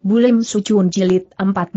Bulim Sucun Jilid 14.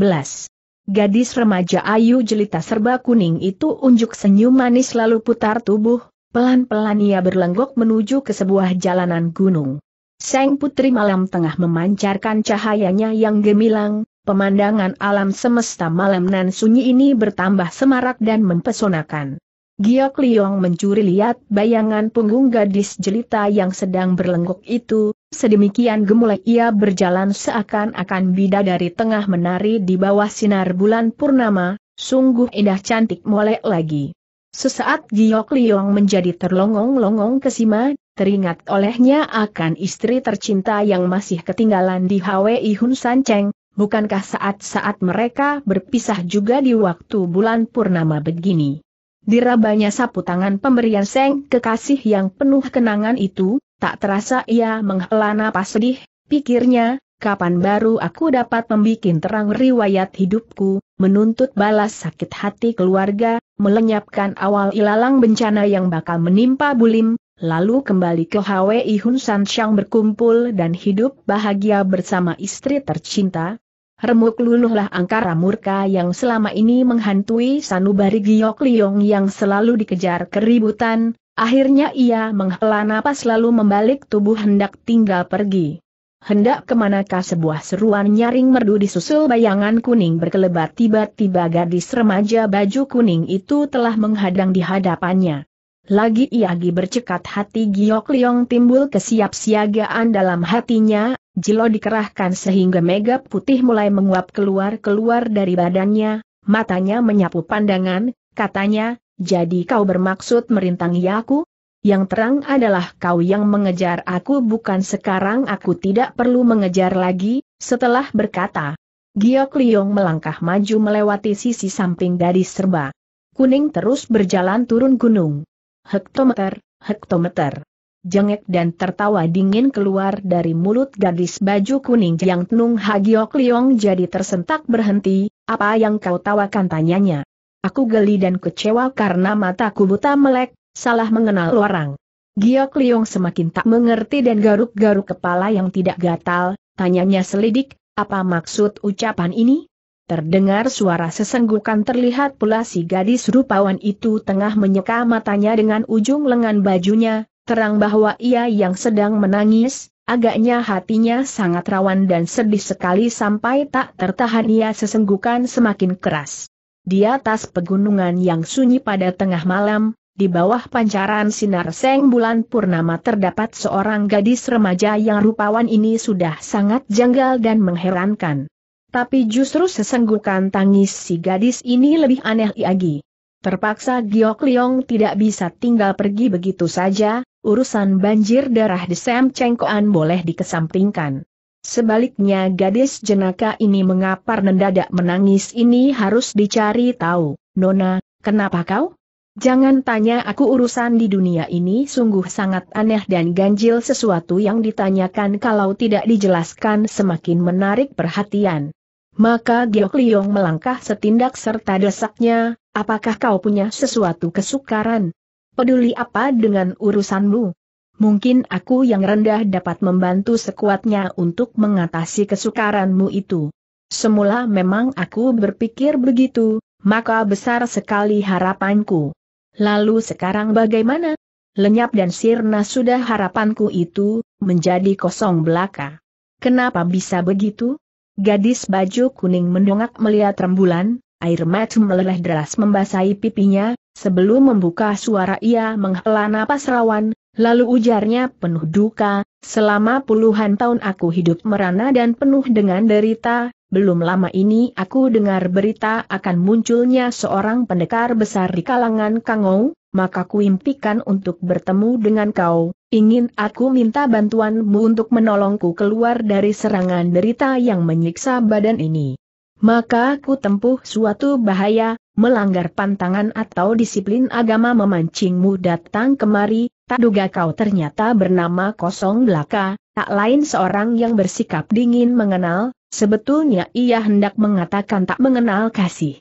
Gadis remaja Ayu jelita serba kuning itu unjuk senyum manis lalu putar tubuh, pelan-pelan ia berlenggok menuju ke sebuah jalanan gunung. Seng Putri Malam Tengah memancarkan cahayanya yang gemilang, pemandangan alam semesta malam nan sunyi ini bertambah semarak dan mempesonakan. Giok Liong mencuri lihat bayangan punggung gadis jelita yang sedang berlenggok itu, Sedemikian gemulai ia berjalan seakan-akan bida dari tengah menari di bawah sinar bulan purnama, sungguh indah cantik molek lagi. Sesaat Giok Liong menjadi terlongong-longong kesima, teringat olehnya akan istri tercinta yang masih ketinggalan di HWI Hun San Cheng, bukankah saat-saat mereka berpisah juga di waktu bulan purnama begini. Dirabanya sapu tangan pemberian seng kekasih yang penuh kenangan itu, tak terasa ia menghela napas sedih, pikirnya, kapan baru aku dapat membuat terang riwayat hidupku, menuntut balas sakit hati keluarga, melenyapkan awal ilalang bencana yang bakal menimpa Bulim, lalu kembali ke HWI Hun San Shang berkumpul dan hidup bahagia bersama istri tercinta, remuk luluhlah angkara murka yang selama ini menghantui sanubari Giok Liong yang selalu dikejar keributan, akhirnya ia menghela napas lalu membalik tubuh hendak tinggal pergi. Hendak kemanakah sebuah seruan nyaring merdu disusul bayangan kuning berkelebat tiba-tiba gadis remaja baju kuning itu telah menghadang di hadapannya. Lagi Iagi bercekat hati Giok Liong timbul kesiapsiagaan dalam hatinya, jelo dikerahkan sehingga mega putih mulai menguap keluar-keluar dari badannya, matanya menyapu pandangan, katanya, jadi kau bermaksud merintangi aku? Yang terang adalah kau yang mengejar aku bukan sekarang aku tidak perlu mengejar lagi, setelah berkata. Giok Liong melangkah maju melewati sisi samping dari serba. Kuning terus berjalan turun gunung hektometer, hektometer. Jengek dan tertawa dingin keluar dari mulut gadis baju kuning yang Tenung Hagiok Liong jadi tersentak berhenti, apa yang kau tawakan tanyanya. Aku geli dan kecewa karena mataku buta melek, salah mengenal orang. Giok Liong semakin tak mengerti dan garuk-garuk kepala yang tidak gatal, tanyanya selidik, apa maksud ucapan ini? Terdengar suara sesenggukan terlihat pula si gadis rupawan itu tengah menyeka matanya dengan ujung lengan bajunya, terang bahwa ia yang sedang menangis, agaknya hatinya sangat rawan dan sedih sekali sampai tak tertahan ia sesenggukan semakin keras. Di atas pegunungan yang sunyi pada tengah malam, di bawah pancaran sinar seng bulan purnama terdapat seorang gadis remaja yang rupawan ini sudah sangat janggal dan mengherankan. Tapi justru sesenggukan tangis si gadis ini lebih aneh lagi. Terpaksa Giok Liong tidak bisa tinggal pergi begitu saja, urusan banjir darah di Sam Cengkoan boleh dikesampingkan. Sebaliknya gadis jenaka ini mengapar nendadak menangis ini harus dicari tahu. Nona, kenapa kau? Jangan tanya aku urusan di dunia ini sungguh sangat aneh dan ganjil sesuatu yang ditanyakan kalau tidak dijelaskan semakin menarik perhatian. Maka Giok Liong melangkah setindak serta desaknya, apakah kau punya sesuatu kesukaran? Peduli apa dengan urusanmu? Mungkin aku yang rendah dapat membantu sekuatnya untuk mengatasi kesukaranmu itu. Semula memang aku berpikir begitu, maka besar sekali harapanku. Lalu sekarang bagaimana? Lenyap dan sirna sudah harapanku itu, menjadi kosong belaka. Kenapa bisa begitu? Gadis baju kuning mendongak melihat rembulan, air mata meleleh deras membasahi pipinya, sebelum membuka suara ia menghela napas rawan, lalu ujarnya penuh duka, selama puluhan tahun aku hidup merana dan penuh dengan derita, belum lama ini aku dengar berita akan munculnya seorang pendekar besar di kalangan Kangou, maka kuimpikan untuk bertemu dengan kau, ingin aku minta bantuanmu untuk menolongku keluar dari serangan derita yang menyiksa badan ini. Maka ku tempuh suatu bahaya, melanggar pantangan atau disiplin agama memancingmu datang kemari, tak duga kau ternyata bernama kosong belaka, tak lain seorang yang bersikap dingin mengenal, sebetulnya ia hendak mengatakan tak mengenal kasih.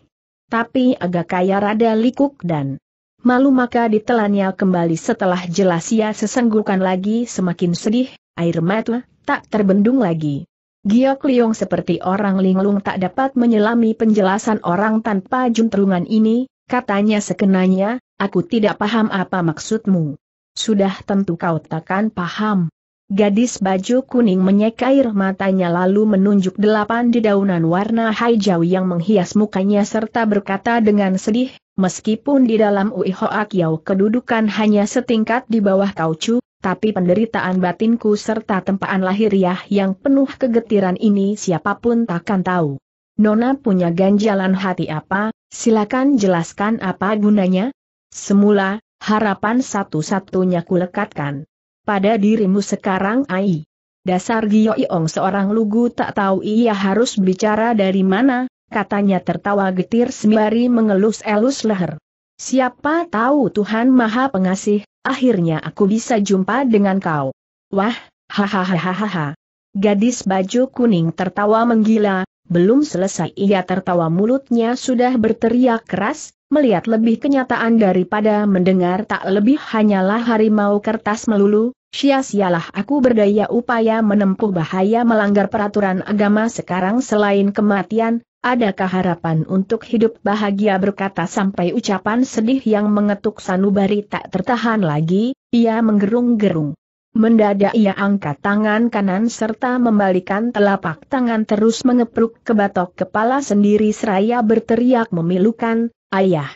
Tapi agak kaya rada likuk dan malu maka ditelannya kembali setelah jelas ia sesenggukan lagi semakin sedih, air mata tak terbendung lagi. Giok Liong seperti orang linglung tak dapat menyelami penjelasan orang tanpa juntrungan ini, katanya sekenanya, aku tidak paham apa maksudmu. Sudah tentu kau takkan paham. Gadis baju kuning menyeka air matanya lalu menunjuk delapan dedaunan warna hijau yang menghias mukanya serta berkata dengan sedih, Meskipun di dalam Ui Hoak kedudukan hanya setingkat di bawah Kaucu, tapi penderitaan batinku serta tempaan lahiriah yang penuh kegetiran ini siapapun takkan tahu. Nona punya ganjalan hati apa, silakan jelaskan apa gunanya? Semula, harapan satu-satunya lekatkan Pada dirimu sekarang Ai. Dasar Iong seorang lugu tak tahu ia harus bicara dari mana, katanya tertawa getir sembari mengelus-elus leher. Siapa tahu Tuhan Maha Pengasih, akhirnya aku bisa jumpa dengan kau. Wah, hahaha. Gadis baju kuning tertawa menggila, belum selesai ia tertawa mulutnya sudah berteriak keras, melihat lebih kenyataan daripada mendengar tak lebih hanyalah harimau kertas melulu, Sia-sialah aku berdaya upaya menempuh bahaya melanggar peraturan agama sekarang selain kematian, adakah harapan untuk hidup bahagia berkata sampai ucapan sedih yang mengetuk sanubari tak tertahan lagi, ia menggerung-gerung. Mendadak ia angkat tangan kanan serta membalikan telapak tangan terus mengepruk ke batok kepala sendiri seraya berteriak memilukan, Ayah!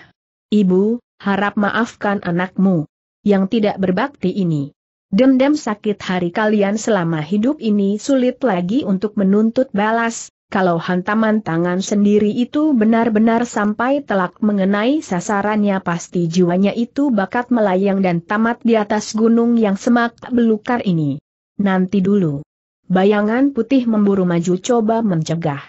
Ibu, harap maafkan anakmu yang tidak berbakti ini. Dendam sakit hari kalian selama hidup ini sulit lagi untuk menuntut balas, kalau hantaman tangan sendiri itu benar-benar sampai telak mengenai sasarannya pasti jiwanya itu bakat melayang dan tamat di atas gunung yang semak belukar ini. Nanti dulu. Bayangan putih memburu maju coba mencegah.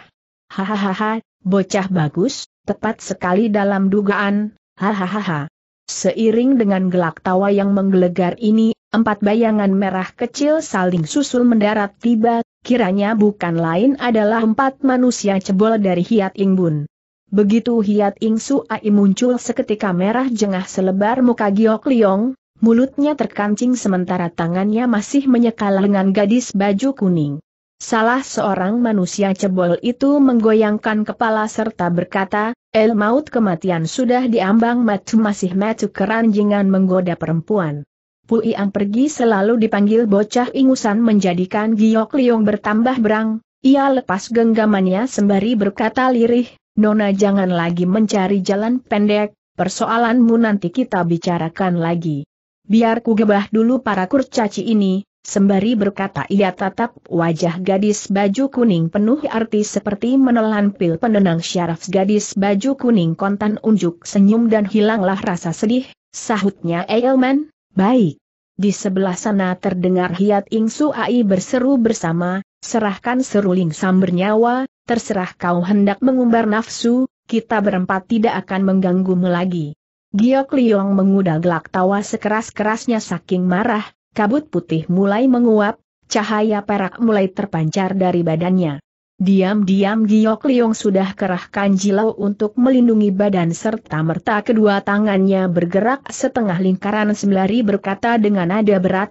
Hahaha, bocah bagus, tepat sekali dalam dugaan, hahaha. Seiring dengan gelak tawa yang menggelegar ini, Empat bayangan merah kecil saling susul mendarat tiba, kiranya bukan lain adalah empat manusia cebol dari Hiat Ingbun. Begitu Hiat Ing ai muncul seketika merah jengah selebar muka Giok Liong, mulutnya terkancing sementara tangannya masih menyekal lengan gadis baju kuning. Salah seorang manusia cebol itu menggoyangkan kepala serta berkata, El maut kematian sudah diambang matu masih matu keranjingan menggoda perempuan. Pui yang pergi selalu dipanggil bocah ingusan menjadikan Giok Liong bertambah berang, ia lepas genggamannya sembari berkata lirih, Nona jangan lagi mencari jalan pendek, persoalanmu nanti kita bicarakan lagi. Biar ku gebah dulu para kurcaci ini, sembari berkata ia tatap wajah gadis baju kuning penuh arti seperti menelan pil penenang syaraf gadis baju kuning kontan unjuk senyum dan hilanglah rasa sedih, sahutnya Eilman, Baik. Di sebelah sana terdengar Hiat Ing Suai berseru bersama, serahkan seruling sam bernyawa, terserah kau hendak mengumbar nafsu, kita berempat tidak akan mengganggumu lagi. Giok Liong mengudal gelak tawa sekeras-kerasnya saking marah, kabut putih mulai menguap, cahaya perak mulai terpancar dari badannya. Diam-diam Giok Liong sudah kerahkan jilau untuk melindungi badan serta merta kedua tangannya bergerak setengah lingkaran sembari berkata dengan nada berat,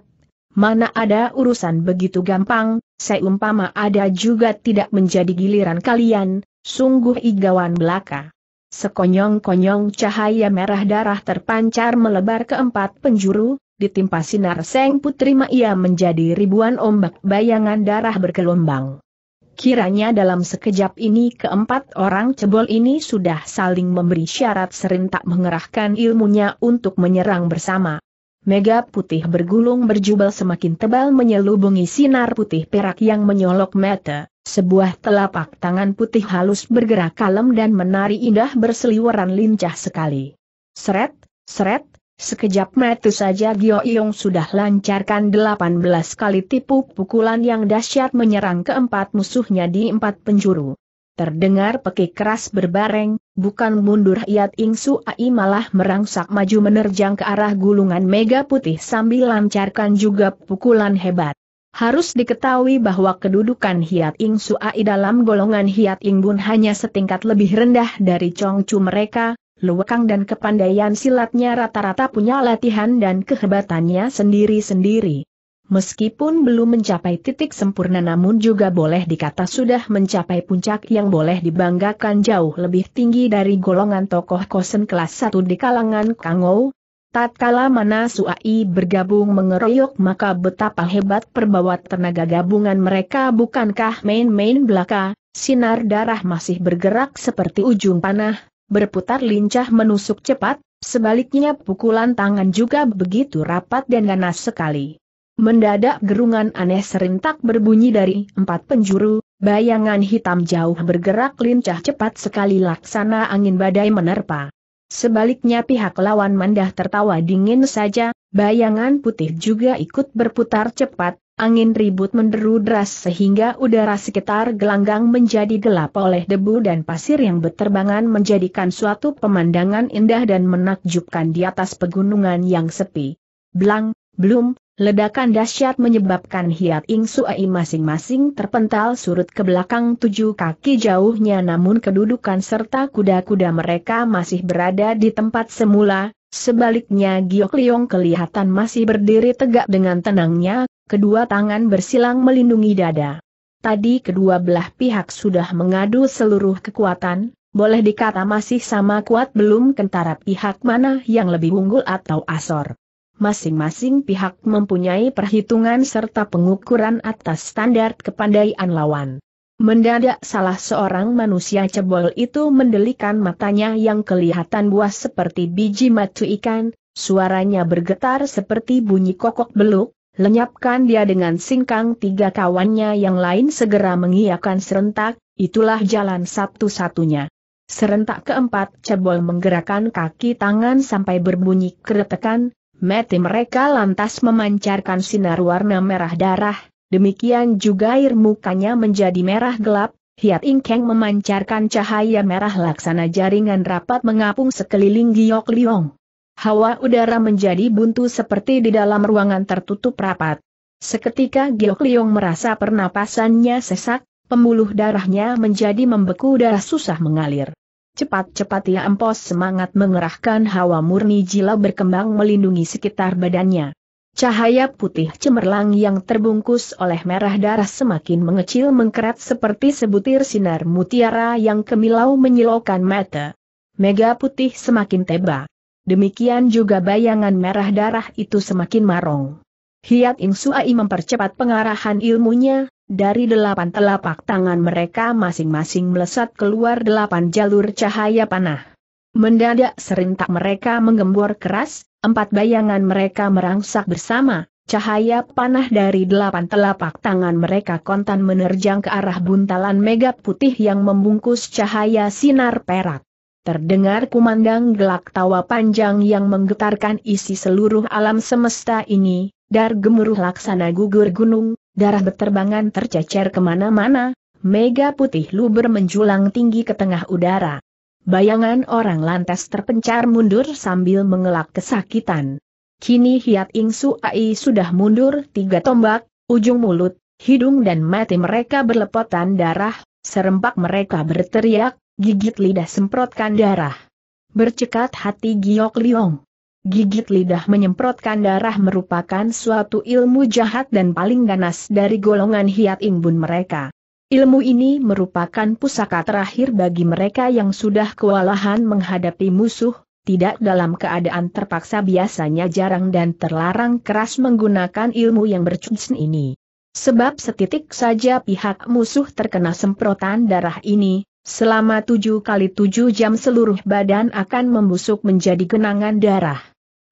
Mana ada urusan begitu gampang, seumpama ada juga tidak menjadi giliran kalian, sungguh igawan belaka. Sekonyong-konyong cahaya merah darah terpancar melebar ke empat penjuru, ditimpa sinar seng putri ia menjadi ribuan ombak bayangan darah berkelombang. Kiranya dalam sekejap ini keempat orang cebol ini sudah saling memberi syarat serentak mengerahkan ilmunya untuk menyerang bersama. Mega putih bergulung berjubel semakin tebal menyelubungi sinar putih perak yang menyolok mata. Sebuah telapak tangan putih halus bergerak kalem dan menari indah berseliweran lincah sekali. Seret, seret, Sekejap mata saja Gio Yong sudah lancarkan 18 kali tipu pukulan yang dahsyat menyerang keempat musuhnya di empat penjuru. Terdengar peki keras berbareng, bukan mundur Yat Ing Ai malah merangsak maju menerjang ke arah gulungan mega putih sambil lancarkan juga pukulan hebat. Harus diketahui bahwa kedudukan Hiat Ing Suai dalam golongan Hiat Ing Bun hanya setingkat lebih rendah dari Chong Chu mereka, Luwakang dan kepandaian silatnya rata-rata punya latihan dan kehebatannya sendiri-sendiri. Meskipun belum mencapai titik sempurna namun juga boleh dikata sudah mencapai puncak yang boleh dibanggakan jauh lebih tinggi dari golongan tokoh kosen kelas 1 di kalangan Kangou. Tatkala mana Suai bergabung mengeroyok maka betapa hebat perbawa tenaga gabungan mereka bukankah main-main belaka, sinar darah masih bergerak seperti ujung panah, berputar lincah menusuk cepat, sebaliknya pukulan tangan juga begitu rapat dan ganas sekali. Mendadak gerungan aneh serintak berbunyi dari empat penjuru, bayangan hitam jauh bergerak lincah cepat sekali laksana angin badai menerpa. Sebaliknya pihak lawan mandah tertawa dingin saja, bayangan putih juga ikut berputar cepat, angin ribut menderu deras sehingga udara sekitar gelanggang menjadi gelap oleh debu dan pasir yang berterbangan menjadikan suatu pemandangan indah dan menakjubkan di atas pegunungan yang sepi. Blang, belum, ledakan dahsyat menyebabkan hiat Ing Suai masing-masing terpental surut ke belakang tujuh kaki jauhnya namun kedudukan serta kuda-kuda mereka masih berada di tempat semula, Sebaliknya Giok Liong kelihatan masih berdiri tegak dengan tenangnya, kedua tangan bersilang melindungi dada. Tadi kedua belah pihak sudah mengadu seluruh kekuatan, boleh dikata masih sama kuat belum kentara pihak mana yang lebih unggul atau asor. Masing-masing pihak mempunyai perhitungan serta pengukuran atas standar kepandaian lawan. Mendadak salah seorang manusia cebol itu mendelikan matanya yang kelihatan buas seperti biji matu ikan, suaranya bergetar seperti bunyi kokok beluk, lenyapkan dia dengan singkang tiga kawannya yang lain segera mengiakan serentak, itulah jalan satu-satunya. Serentak keempat cebol menggerakkan kaki tangan sampai berbunyi keretekan, mati mereka lantas memancarkan sinar warna merah darah, Demikian juga air mukanya menjadi merah gelap, Hiat Ingkeng memancarkan cahaya merah laksana jaringan rapat mengapung sekeliling Giok Liong. Hawa udara menjadi buntu seperti di dalam ruangan tertutup rapat. Seketika Giok Liong merasa pernapasannya sesak, pembuluh darahnya menjadi membeku darah susah mengalir. Cepat-cepat ia empos semangat mengerahkan hawa murni jila berkembang melindungi sekitar badannya. Cahaya putih cemerlang yang terbungkus oleh merah darah semakin mengecil mengkerat seperti sebutir sinar mutiara yang kemilau menyilaukan mata. Mega putih semakin teba. Demikian juga bayangan merah darah itu semakin marong. Hiat Ing Suai mempercepat pengarahan ilmunya, dari delapan telapak tangan mereka masing-masing melesat keluar delapan jalur cahaya panah. Mendadak serintak mereka menggembor keras, empat bayangan mereka merangsak bersama, cahaya panah dari delapan telapak tangan mereka kontan menerjang ke arah buntalan mega putih yang membungkus cahaya sinar perak. Terdengar kumandang gelak tawa panjang yang menggetarkan isi seluruh alam semesta ini, dar gemuruh laksana gugur gunung, darah beterbangan tercecer kemana-mana, mega putih luber menjulang tinggi ke tengah udara. Bayangan orang lantas terpencar mundur sambil mengelak kesakitan. Kini Hiat Ing ai sudah mundur tiga tombak, ujung mulut, hidung dan mati mereka berlepotan darah, serempak mereka berteriak, gigit lidah semprotkan darah. Bercekat hati Giok Liong. Gigit lidah menyemprotkan darah merupakan suatu ilmu jahat dan paling ganas dari golongan Hiat Ing Bun mereka. Ilmu ini merupakan pusaka terakhir bagi mereka yang sudah kewalahan menghadapi musuh, tidak dalam keadaan terpaksa biasanya jarang dan terlarang keras menggunakan ilmu yang bercucin ini. Sebab setitik saja pihak musuh terkena semprotan darah ini, selama tujuh kali tujuh jam seluruh badan akan membusuk menjadi genangan darah.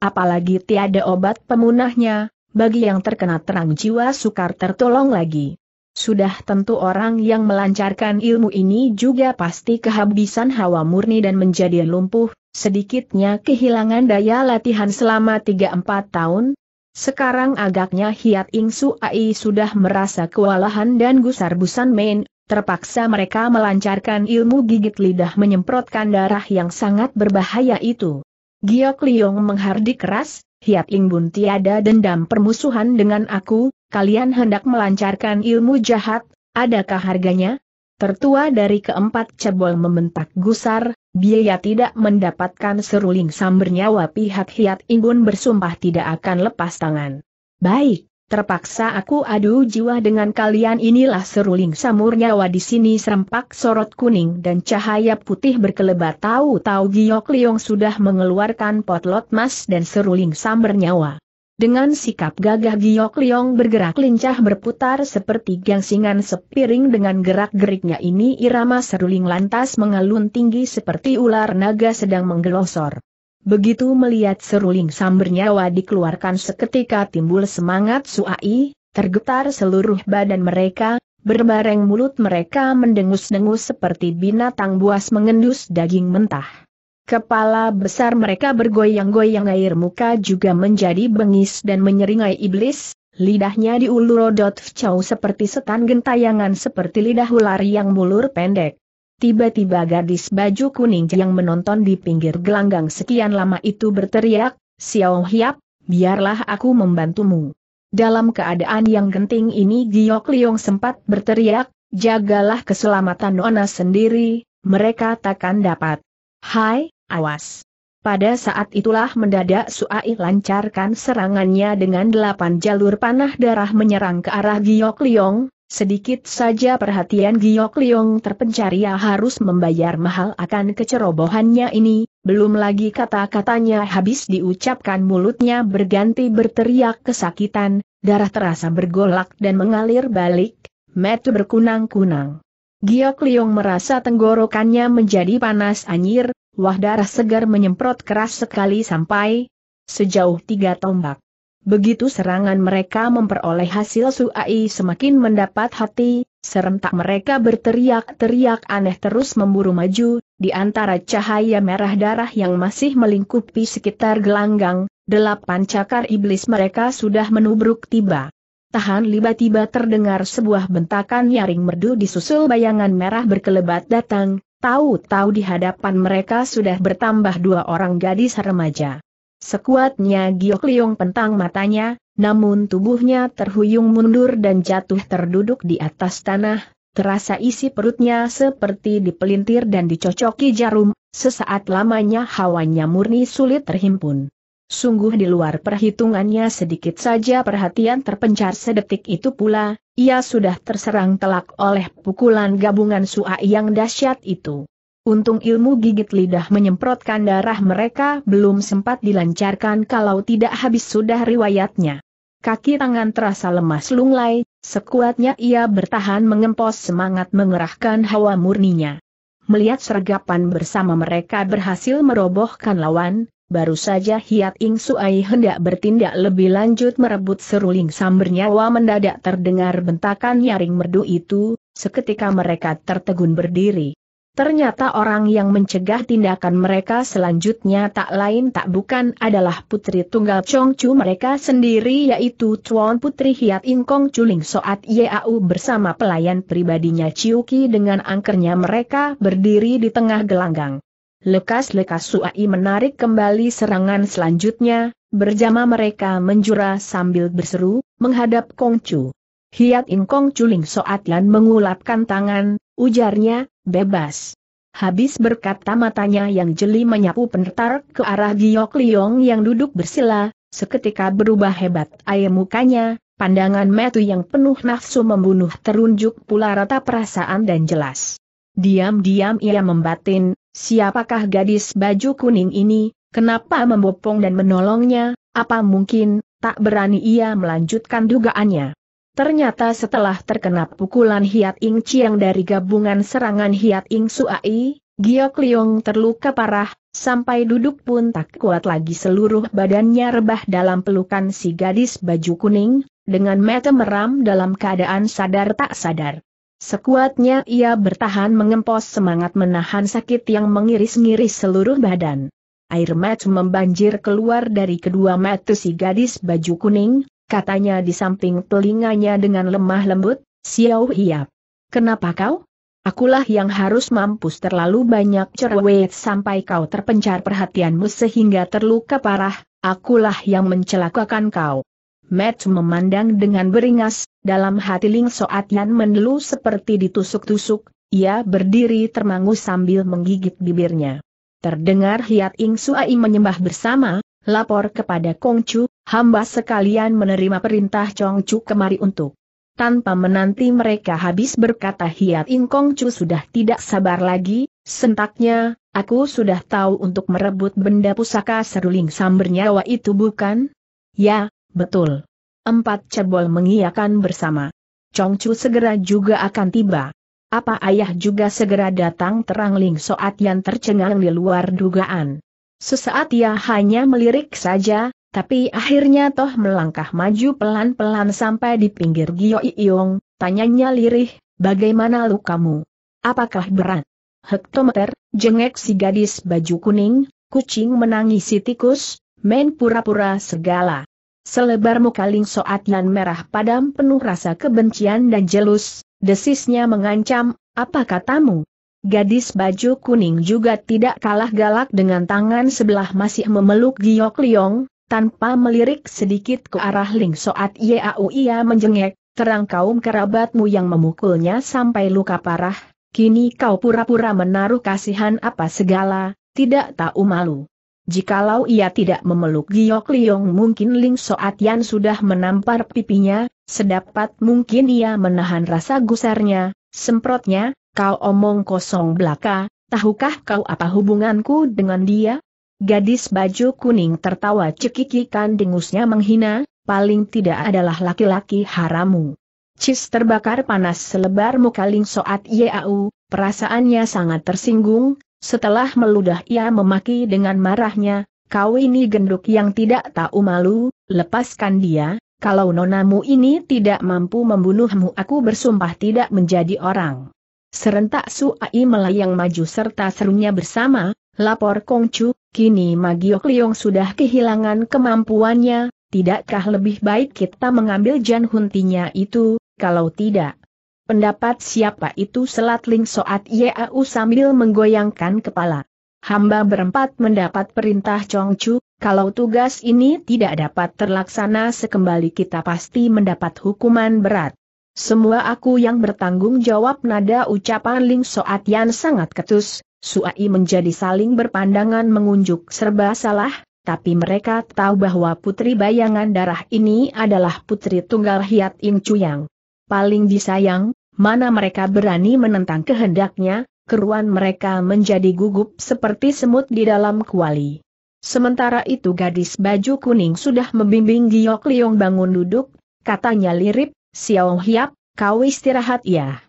Apalagi tiada obat pemunahnya, bagi yang terkena terang jiwa sukar tertolong lagi. Sudah tentu orang yang melancarkan ilmu ini juga pasti kehabisan hawa murni dan menjadi lumpuh, sedikitnya kehilangan daya latihan selama 3-4 tahun. Sekarang agaknya Hiat Ing Su Ai sudah merasa kewalahan dan gusar-busan main, terpaksa mereka melancarkan ilmu gigit lidah menyemprotkan darah yang sangat berbahaya itu. Giok Liong menghardik keras, Hiat Ing Bun tiada dendam permusuhan dengan aku, kalian hendak melancarkan ilmu jahat, adakah harganya? Tertua dari keempat cebol membentak gusar, biaya tidak mendapatkan seruling sambernyawa pihak Hiat Ingun bersumpah tidak akan lepas tangan. Baik, terpaksa aku adu jiwa dengan kalian inilah seruling samurnyawa di sini serempak sorot kuning dan cahaya putih berkelebat tahu-tahu Giok Liong sudah mengeluarkan potlot mas dan seruling sambernyawa. Dengan sikap gagah Giok Liong bergerak lincah berputar seperti gangsingan sepiring dengan gerak-geriknya ini irama seruling lantas mengalun tinggi seperti ular naga sedang menggelosor. Begitu melihat seruling sambernyawa dikeluarkan seketika timbul semangat suai, tergetar seluruh badan mereka, berbareng mulut mereka mendengus-dengus seperti binatang buas mengendus daging mentah. Kepala besar mereka bergoyang-goyang air muka juga menjadi bengis dan menyeringai iblis, lidahnya diulur, diulurodot fcau seperti setan gentayangan seperti lidah ular yang mulur pendek. Tiba-tiba gadis baju kuning yang menonton di pinggir gelanggang sekian lama itu berteriak, Xiao Hiap, biarlah aku membantumu. Dalam keadaan yang genting ini Giok Liong sempat berteriak, jagalah keselamatan Nona sendiri, mereka takkan dapat. Hai, Awas! Pada saat itulah mendadak Suai lancarkan serangannya dengan delapan jalur panah darah menyerang ke arah Giok Liong, sedikit saja perhatian Giok Liong terpencar ia harus membayar mahal akan kecerobohannya ini, belum lagi kata-katanya habis diucapkan mulutnya berganti berteriak kesakitan, darah terasa bergolak dan mengalir balik, metu berkunang-kunang. Giok Liong merasa tenggorokannya menjadi panas anyir, Wah darah segar menyemprot keras sekali sampai sejauh tiga tombak. Begitu serangan mereka memperoleh hasil Suai semakin mendapat hati, serentak mereka berteriak-teriak aneh terus memburu maju, di antara cahaya merah darah yang masih melingkupi sekitar gelanggang, delapan cakar iblis mereka sudah menubruk tiba. Tahan tiba-tiba terdengar sebuah bentakan nyaring merdu disusul bayangan merah berkelebat datang, Tahu-tahu di hadapan mereka sudah bertambah dua orang gadis remaja. Sekuatnya Giok Liong pentang matanya, namun tubuhnya terhuyung mundur dan jatuh terduduk di atas tanah, terasa isi perutnya seperti dipelintir dan dicocoki jarum, sesaat lamanya hawanya murni sulit terhimpun. Sungguh di luar perhitungannya sedikit saja perhatian terpencar sedetik itu pula, ia sudah terserang telak oleh pukulan gabungan sua yang dahsyat itu. Untung ilmu gigit lidah menyemprotkan darah mereka belum sempat dilancarkan kalau tidak habis sudah riwayatnya. Kaki tangan terasa lemas lunglai, sekuatnya ia bertahan mengempos semangat mengerahkan hawa murninya. Melihat sergapan bersama mereka berhasil merobohkan lawan, Baru saja Hiat Ing Suai hendak bertindak lebih lanjut merebut seruling sambernyawa mendadak terdengar bentakan nyaring merdu itu, seketika mereka tertegun berdiri. Ternyata orang yang mencegah tindakan mereka selanjutnya tak lain tak bukan adalah putri tunggal Chongcu mereka sendiri yaitu Tuan Putri Hiat Ing Kong Chuling Soat Yeau bersama pelayan pribadinya Chiu Ki dengan angkernya mereka berdiri di tengah gelanggang. Lekas-lekas Suai menarik kembali serangan selanjutnya, berjama mereka menjura sambil berseru, menghadap Kongcu. Hiat In Kongcu Ling Soat mengulapkan tangan, ujarnya, bebas. Habis berkata matanya yang jeli menyapu pentar ke arah Giok Liong yang duduk bersila, seketika berubah hebat air mukanya, pandangan metu yang penuh nafsu membunuh terunjuk pula rata perasaan dan jelas. Diam-diam ia membatin, Siapakah gadis baju kuning ini, kenapa membopong dan menolongnya, apa mungkin, tak berani ia melanjutkan dugaannya. Ternyata setelah terkena pukulan Hiat Ing Chiang dari gabungan serangan Hiat Ing Suai, Giok Liong terluka parah, sampai duduk pun tak kuat lagi seluruh badannya rebah dalam pelukan si gadis baju kuning, dengan mata meram dalam keadaan sadar tak sadar. Sekuatnya ia bertahan mengempos semangat menahan sakit yang mengiris-ngiris seluruh badan. Air mata membanjir keluar dari kedua mata si gadis baju kuning, katanya di samping telinganya dengan lemah lembut, Xiao Hiap. Kenapa kau? Akulah yang harus mampus terlalu banyak cerewet sampai kau terpencar perhatianmu sehingga terluka parah, akulah yang mencelakakan kau. Matt memandang dengan beringas, dalam hati Ling Soat Yan menelu seperti ditusuk-tusuk, ia berdiri termangu sambil menggigit bibirnya. Terdengar Hiat Ing Suai menyembah bersama, lapor kepada Kong Chu, hamba sekalian menerima perintah Chu kemari untuk. Tanpa menanti mereka habis berkata Hiat Ing Kong Chu sudah tidak sabar lagi, sentaknya, aku sudah tahu untuk merebut benda pusaka seruling sambernyawa itu bukan? Ya, Betul. Empat cebol mengiakan bersama. Congcu segera juga akan tiba. Apa ayah juga segera datang terang Ling Soat yang tercengang di luar dugaan. Sesaat ia hanya melirik saja, tapi akhirnya toh melangkah maju pelan-pelan sampai di pinggir Gio Iyong, tanyanya lirih, bagaimana lukamu? Apakah berat? Hektometer, jengek si gadis baju kuning, kucing menangisi tikus, main pura-pura segala. Selebar muka Ling Soat Nan merah padam penuh rasa kebencian dan jelus, desisnya mengancam, apa katamu? Gadis baju kuning juga tidak kalah galak dengan tangan sebelah masih memeluk Giok Liong, tanpa melirik sedikit ke arah Ling Soat Yau ia menjengek, terang kaum kerabatmu yang memukulnya sampai luka parah, kini kau pura-pura menaruh kasihan apa segala, tidak tahu malu. Jikalau ia tidak memeluk Giok Liong mungkin Ling Soat Yan sudah menampar pipinya, sedapat mungkin ia menahan rasa gusarnya, semprotnya, kau omong kosong belaka, tahukah kau apa hubunganku dengan dia? Gadis baju kuning tertawa cekikikan dengusnya menghina, paling tidak adalah laki-laki haramu. Cis terbakar panas selebar muka Ling Soat Yau, perasaannya sangat tersinggung, setelah meludah ia memaki dengan marahnya, kau ini genduk yang tidak tahu malu, lepaskan dia, kalau nonamu ini tidak mampu membunuhmu aku bersumpah tidak menjadi orang. Serentak Suai melayang maju serta serunya bersama, lapor Kongcu, kini Magiok Liong sudah kehilangan kemampuannya, tidakkah lebih baik kita mengambil Jan Huntinya itu, kalau tidak, Pendapat siapa itu selat Ling Soat Yau sambil menggoyangkan kepala. Hamba berempat mendapat perintah Chong Chu, kalau tugas ini tidak dapat terlaksana sekembali kita pasti mendapat hukuman berat. Semua aku yang bertanggung jawab nada ucapan Ling Soat Yan sangat ketus, Suai menjadi saling berpandangan mengunjuk serba salah, tapi mereka tahu bahwa putri bayangan darah ini adalah putri tunggal Hiat Ing Chuyang paling disayang, mana mereka berani menentang kehendaknya, keruan mereka menjadi gugup seperti semut di dalam kuali. Sementara itu gadis baju kuning sudah membimbing Giok Liong bangun duduk, katanya lirip, Xiao Hiap, kau istirahat ya.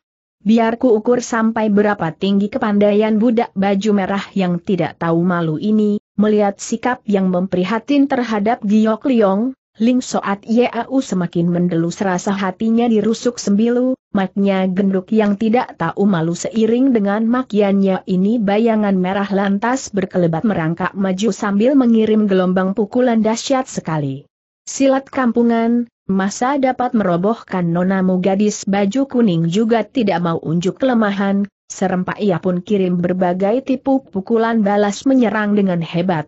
Biarku ukur sampai berapa tinggi kepandaian budak baju merah yang tidak tahu malu ini, melihat sikap yang memprihatin terhadap Giok Liong, Ling Soat Yau semakin mendelus rasa hatinya dirusuk sembilu, maknya genduk yang tidak tahu malu seiring dengan makiannya ini bayangan merah lantas berkelebat merangkak maju sambil mengirim gelombang pukulan dahsyat sekali. Silat kampungan, masa dapat merobohkan nonamu gadis baju kuning juga tidak mau unjuk kelemahan, serempak ia pun kirim berbagai tipu pukulan balas menyerang dengan hebat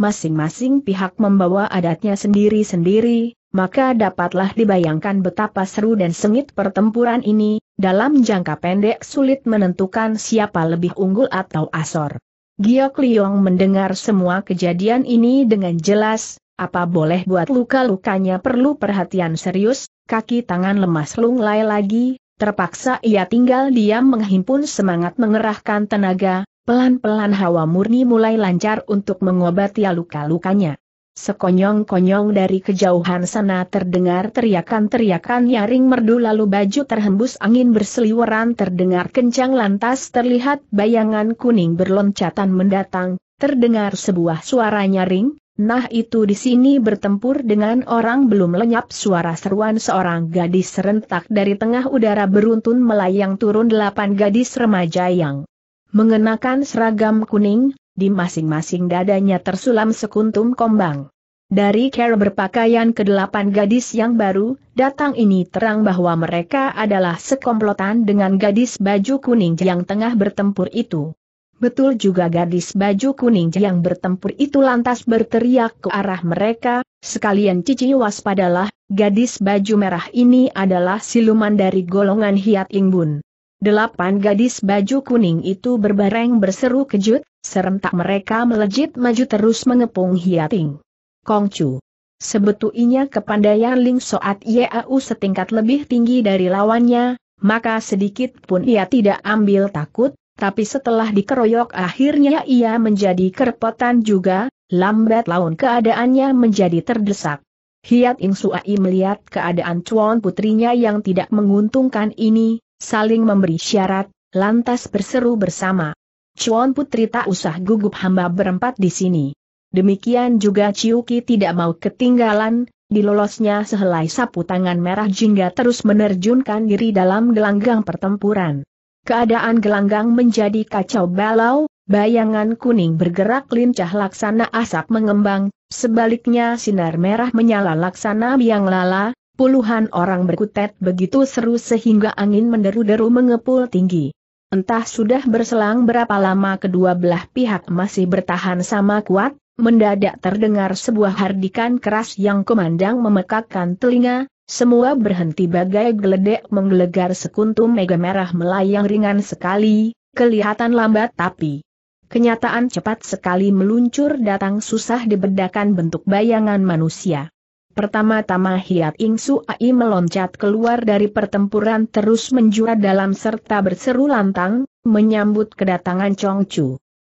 masing-masing pihak membawa adatnya sendiri-sendiri, maka dapatlah dibayangkan betapa seru dan sengit pertempuran ini, dalam jangka pendek sulit menentukan siapa lebih unggul atau asor. Giok Liong mendengar semua kejadian ini dengan jelas, apa boleh buat luka-lukanya perlu perhatian serius, kaki tangan lemas lunglai lagi, terpaksa ia tinggal diam menghimpun semangat mengerahkan tenaga, Pelan-pelan hawa murni mulai lancar untuk mengobati luka-lukanya. Sekonyong-konyong dari kejauhan sana terdengar teriakan-teriakan nyaring merdu lalu baju terhembus angin berseliweran terdengar kencang lantas terlihat bayangan kuning berloncatan mendatang, terdengar sebuah suara nyaring, nah itu di sini bertempur dengan orang belum lenyap suara seruan seorang gadis serentak dari tengah udara beruntun melayang turun delapan gadis remaja yang Mengenakan seragam kuning, di masing-masing dadanya tersulam sekuntum kombang. Dari cara berpakaian kedelapan gadis yang baru, datang ini terang bahwa mereka adalah sekomplotan dengan gadis baju kuning yang tengah bertempur itu. Betul juga gadis baju kuning yang bertempur itu lantas berteriak ke arah mereka, sekalian cici waspadalah, gadis baju merah ini adalah siluman dari golongan Hiat Ingbun. Delapan gadis baju kuning itu berbareng berseru kejut, serentak mereka melejit maju terus mengepung Hiating. Kongcu. Sebetulnya kepandaian Ling Soat Yau setingkat lebih tinggi dari lawannya, maka sedikit pun ia tidak ambil takut, tapi setelah dikeroyok akhirnya ia menjadi kerepotan juga, lambat laun keadaannya menjadi terdesak. Hiat Ing Suai melihat keadaan cuan putrinya yang tidak menguntungkan ini, saling memberi syarat, lantas berseru bersama. Cuan Putri tak usah gugup hamba berempat di sini. Demikian juga Ciuki tidak mau ketinggalan, dilolosnya sehelai sapu tangan merah jingga terus menerjunkan diri dalam gelanggang pertempuran. Keadaan gelanggang menjadi kacau balau, bayangan kuning bergerak lincah laksana asap mengembang, sebaliknya sinar merah menyala laksana biang lala, Puluhan orang berkutat begitu seru sehingga angin menderu-deru mengepul tinggi. Entah sudah berselang berapa lama kedua belah pihak masih bertahan sama kuat, mendadak terdengar sebuah hardikan keras yang kemandang memekakkan telinga, semua berhenti bagai geledek menggelegar sekuntum mega merah melayang ringan sekali, kelihatan lambat tapi kenyataan cepat sekali meluncur datang susah dibedakan bentuk bayangan manusia. Pertama-tama Hiat Ing su ai meloncat keluar dari pertempuran terus menjura dalam serta berseru lantang, menyambut kedatangan Chong Chu.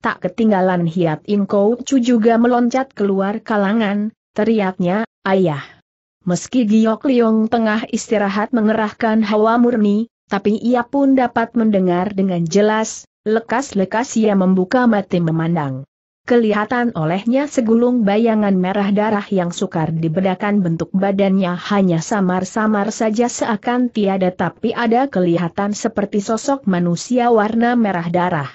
Tak ketinggalan Hiat Ing Kou Chu juga meloncat keluar kalangan, teriaknya, ayah. Meski Giok Liong tengah istirahat mengerahkan hawa murni, tapi ia pun dapat mendengar dengan jelas, lekas-lekas ia membuka mati memandang. Kelihatan olehnya segulung bayangan merah darah yang sukar dibedakan bentuk badannya hanya samar-samar saja seakan tiada tapi ada kelihatan seperti sosok manusia warna merah darah.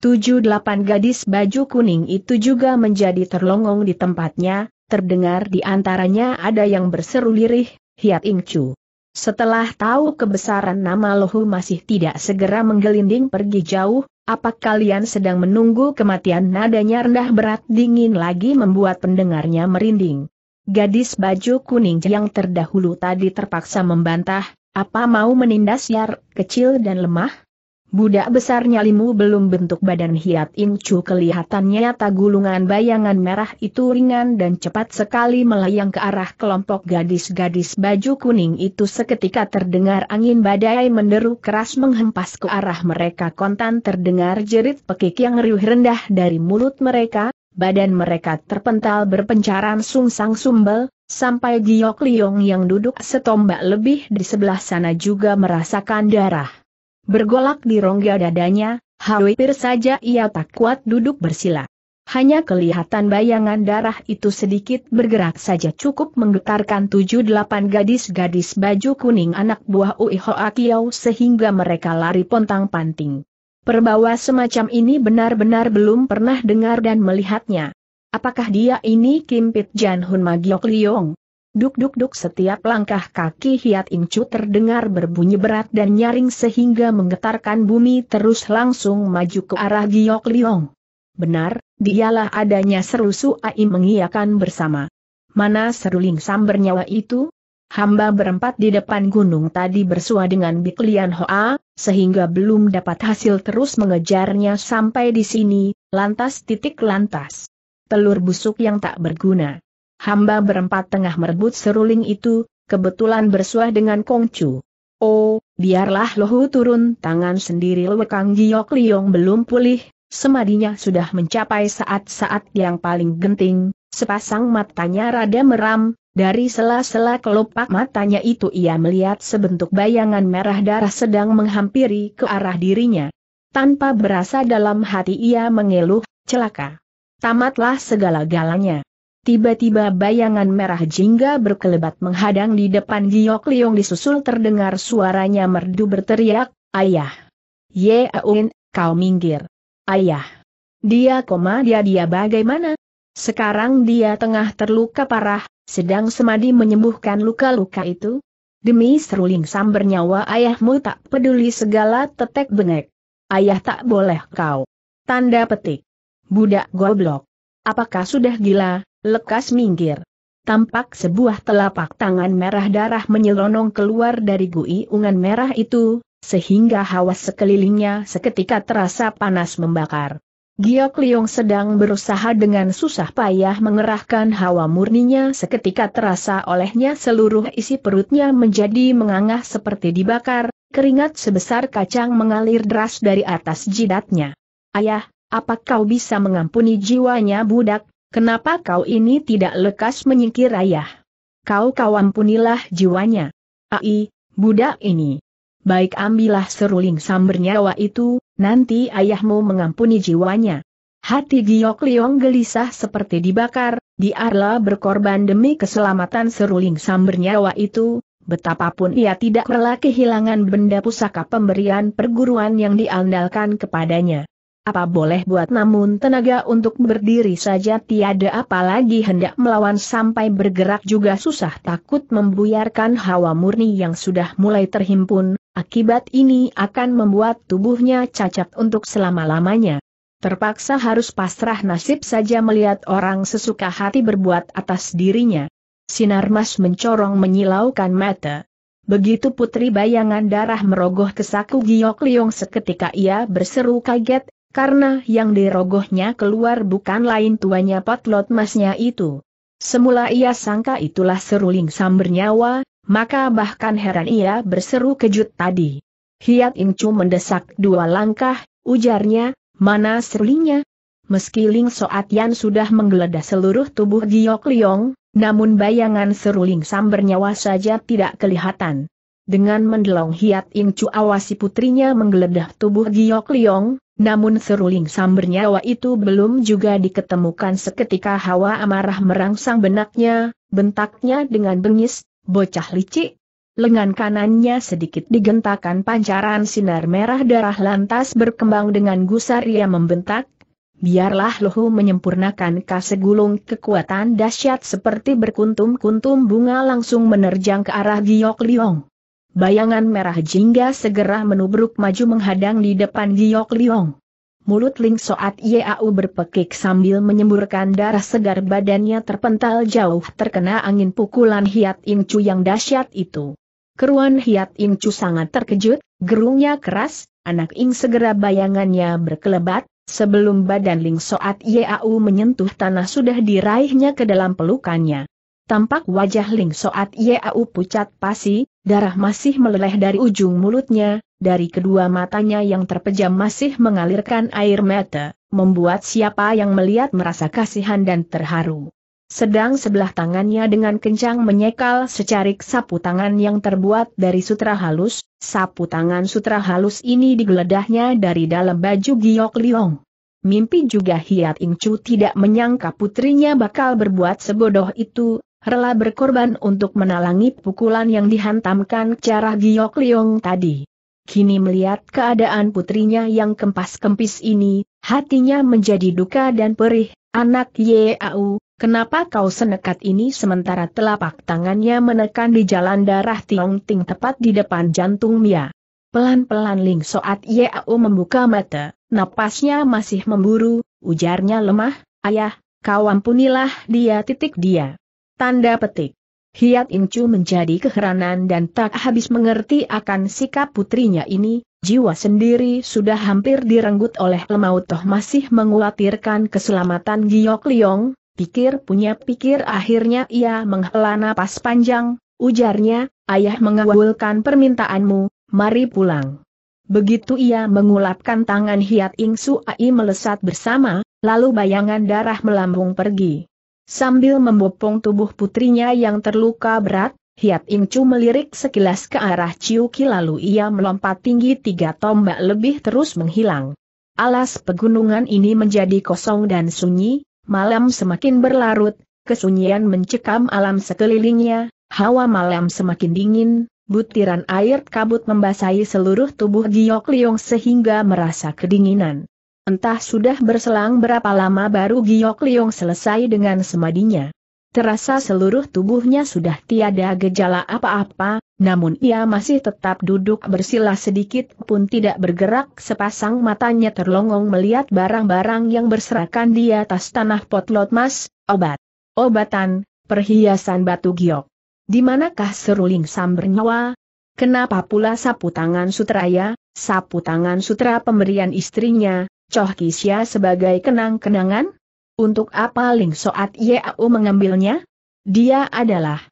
Tujuh delapan gadis baju kuning itu juga menjadi terlongong di tempatnya, terdengar di antaranya ada yang berseru lirih, Hiat Ingcu. Setelah tahu kebesaran nama Lohu masih tidak segera menggelinding pergi jauh, apa kalian sedang menunggu kematian nadanya rendah berat dingin lagi membuat pendengarnya merinding. Gadis baju kuning yang terdahulu tadi terpaksa membantah, apa mau menindas Yar, kecil dan lemah? Budak besarnya limu belum bentuk badan Hiat Incu kelihatannya gulungan bayangan merah itu ringan dan cepat sekali melayang ke arah kelompok gadis-gadis baju kuning itu seketika terdengar angin badai menderu keras menghempas ke arah mereka kontan terdengar jerit pekik yang riuh rendah dari mulut mereka, badan mereka terpental berpencaran sungsang sumbel, sampai Giok Liong yang duduk setombak lebih di sebelah sana juga merasakan darah bergolak di rongga dadanya, hampir saja ia tak kuat duduk bersila. Hanya kelihatan bayangan darah itu sedikit bergerak saja cukup menggetarkan tujuh delapan gadis-gadis baju kuning anak buah Ui Hoa sehingga mereka lari pontang-panting. Perbawa semacam ini benar-benar belum pernah dengar dan melihatnya. Apakah dia ini Kim Pit Jan Hun Magiok Liong? Duk-duk-duk setiap langkah kaki Hiat incu terdengar berbunyi berat dan nyaring sehingga menggetarkan bumi terus langsung maju ke arah Giok Liong. Benar, dialah adanya seru Suai mengiakan bersama. Mana seruling sam bernyawa itu? Hamba berempat di depan gunung tadi bersua dengan Biklian Hoa, sehingga belum dapat hasil terus mengejarnya sampai di sini, lantas titik lantas. Telur busuk yang tak berguna. Hamba berempat tengah merebut seruling itu, kebetulan bersuah dengan Kongcu. Oh, biarlah lohu turun tangan sendiri Kang Giok Liong belum pulih, semadinya sudah mencapai saat-saat yang paling genting, sepasang matanya rada meram, dari sela-sela kelopak matanya itu ia melihat sebentuk bayangan merah darah sedang menghampiri ke arah dirinya. Tanpa berasa dalam hati ia mengeluh, celaka. Tamatlah segala-galanya. Tiba-tiba bayangan merah jingga berkelebat menghadang di depan Giok Liong disusul terdengar suaranya merdu berteriak, Ayah! Ye Yeaun, kau minggir! Ayah! Dia koma dia dia bagaimana? Sekarang dia tengah terluka parah, sedang semadi menyembuhkan luka-luka itu. Demi seruling samber nyawa ayahmu tak peduli segala tetek bengek. Ayah tak boleh kau. Tanda petik. Budak goblok. Apakah sudah gila? Lekas minggir. Tampak sebuah telapak tangan merah darah menyelonong keluar dari gui ungan merah itu, sehingga hawa sekelilingnya seketika terasa panas membakar. Giok Liong sedang berusaha dengan susah payah mengerahkan hawa murninya seketika terasa olehnya seluruh isi perutnya menjadi mengangah seperti dibakar, keringat sebesar kacang mengalir deras dari atas jidatnya. Ayah, apa kau bisa mengampuni jiwanya budak Kenapa kau ini tidak lekas menyingkir ayah? Kau kawampunilah punilah jiwanya. Ai, budak ini. Baik ambillah seruling samber nyawa itu, nanti ayahmu mengampuni jiwanya. Hati Giok Liong gelisah seperti dibakar, Diarla berkorban demi keselamatan seruling samber nyawa itu, betapapun ia tidak rela kehilangan benda pusaka pemberian perguruan yang diandalkan kepadanya. Apa boleh buat namun tenaga untuk berdiri saja tiada apalagi hendak melawan sampai bergerak juga susah takut membuyarkan hawa murni yang sudah mulai terhimpun, akibat ini akan membuat tubuhnya cacat untuk selama-lamanya. Terpaksa harus pasrah nasib saja melihat orang sesuka hati berbuat atas dirinya. Sinar mas mencorong menyilaukan mata. Begitu putri bayangan darah merogoh ke saku Giok Liong seketika ia berseru kaget, karena yang dirogohnya keluar bukan lain tuanya potlot masnya itu. Semula ia sangka itulah seruling sambar nyawa, maka bahkan heran ia berseru kejut tadi. Hiat Ingcu mendesak dua langkah, ujarnya, mana serulingnya? Meski Ling Soat Yan sudah menggeledah seluruh tubuh Giok Liong, namun bayangan seruling sambar nyawa saja tidak kelihatan. Dengan mendelong Hiat Ingcu awasi putrinya menggeledah tubuh Giok Liong, namun seruling sambernyawa itu belum juga diketemukan seketika hawa amarah merangsang benaknya, bentaknya dengan bengis, bocah licik. Lengan kanannya sedikit digentakan pancaran sinar merah darah lantas berkembang dengan gusar ia membentak, biarlah Lohu menyempurnakan kasegulung kekuatan dahsyat seperti berkuntum-kuntum bunga langsung menerjang ke arah Giok Liong. Bayangan merah jingga segera menubruk maju menghadang di depan Giok Liong. Mulut Ling Soat Yau berpekik sambil menyemburkan darah segar badannya terpental jauh terkena angin pukulan Hiat Incu yang dahsyat itu. Keruan Hiat Incu sangat terkejut, gerungnya keras, anak Ing segera bayangannya berkelebat, sebelum badan Ling Soat Yau menyentuh tanah sudah diraihnya ke dalam pelukannya tampak wajah Ling Soat Yau pucat pasi, darah masih meleleh dari ujung mulutnya, dari kedua matanya yang terpejam masih mengalirkan air mata, membuat siapa yang melihat merasa kasihan dan terharu. Sedang sebelah tangannya dengan kencang menyekal secarik sapu tangan yang terbuat dari sutra halus, sapu tangan sutra halus ini digeledahnya dari dalam baju Giok Liong. Mimpi juga Hiat Ingcu tidak menyangka putrinya bakal berbuat sebodoh itu, rela berkorban untuk menalangi pukulan yang dihantamkan cara Giok Liong tadi. Kini melihat keadaan putrinya yang kempas-kempis ini, hatinya menjadi duka dan perih, anak Yeau, kenapa kau senekat ini sementara telapak tangannya menekan di jalan darah Tiong Ting tepat di depan jantung Mia. Pelan-pelan Ling Soat Yeau membuka mata, napasnya masih memburu, ujarnya lemah, ayah, kau ampunilah dia titik dia. Tanda petik. Hiat Incu menjadi keheranan dan tak habis mengerti akan sikap putrinya ini, jiwa sendiri sudah hampir direnggut oleh lemau toh masih mengulatirkan keselamatan Giok Liong, pikir punya pikir akhirnya ia menghela napas panjang, ujarnya, ayah mengawulkan permintaanmu, mari pulang. Begitu ia mengulapkan tangan Hiat Incu Ai melesat bersama, lalu bayangan darah melambung pergi. Sambil membopong tubuh putrinya yang terluka berat, Hiat Incu melirik sekilas ke arah Ciuki lalu ia melompat tinggi tiga tombak lebih terus menghilang. Alas pegunungan ini menjadi kosong dan sunyi, malam semakin berlarut, kesunyian mencekam alam sekelilingnya, hawa malam semakin dingin, butiran air kabut membasahi seluruh tubuh Giok Liong sehingga merasa kedinginan. Entah sudah berselang berapa lama baru Giok Liong selesai dengan semadinya. Terasa seluruh tubuhnya sudah tiada gejala apa-apa, namun ia masih tetap duduk bersila sedikit pun tidak bergerak sepasang matanya terlongong melihat barang-barang yang berserakan di atas tanah potlot mas, obat, obatan, perhiasan batu giok. Di manakah seruling samber nyawa? Kenapa pula sapu tangan sutraya, sapu tangan sutra pemberian istrinya, Coh Kisya sebagai kenang-kenangan? Untuk apa Ling Soat Yau mengambilnya? Dia adalah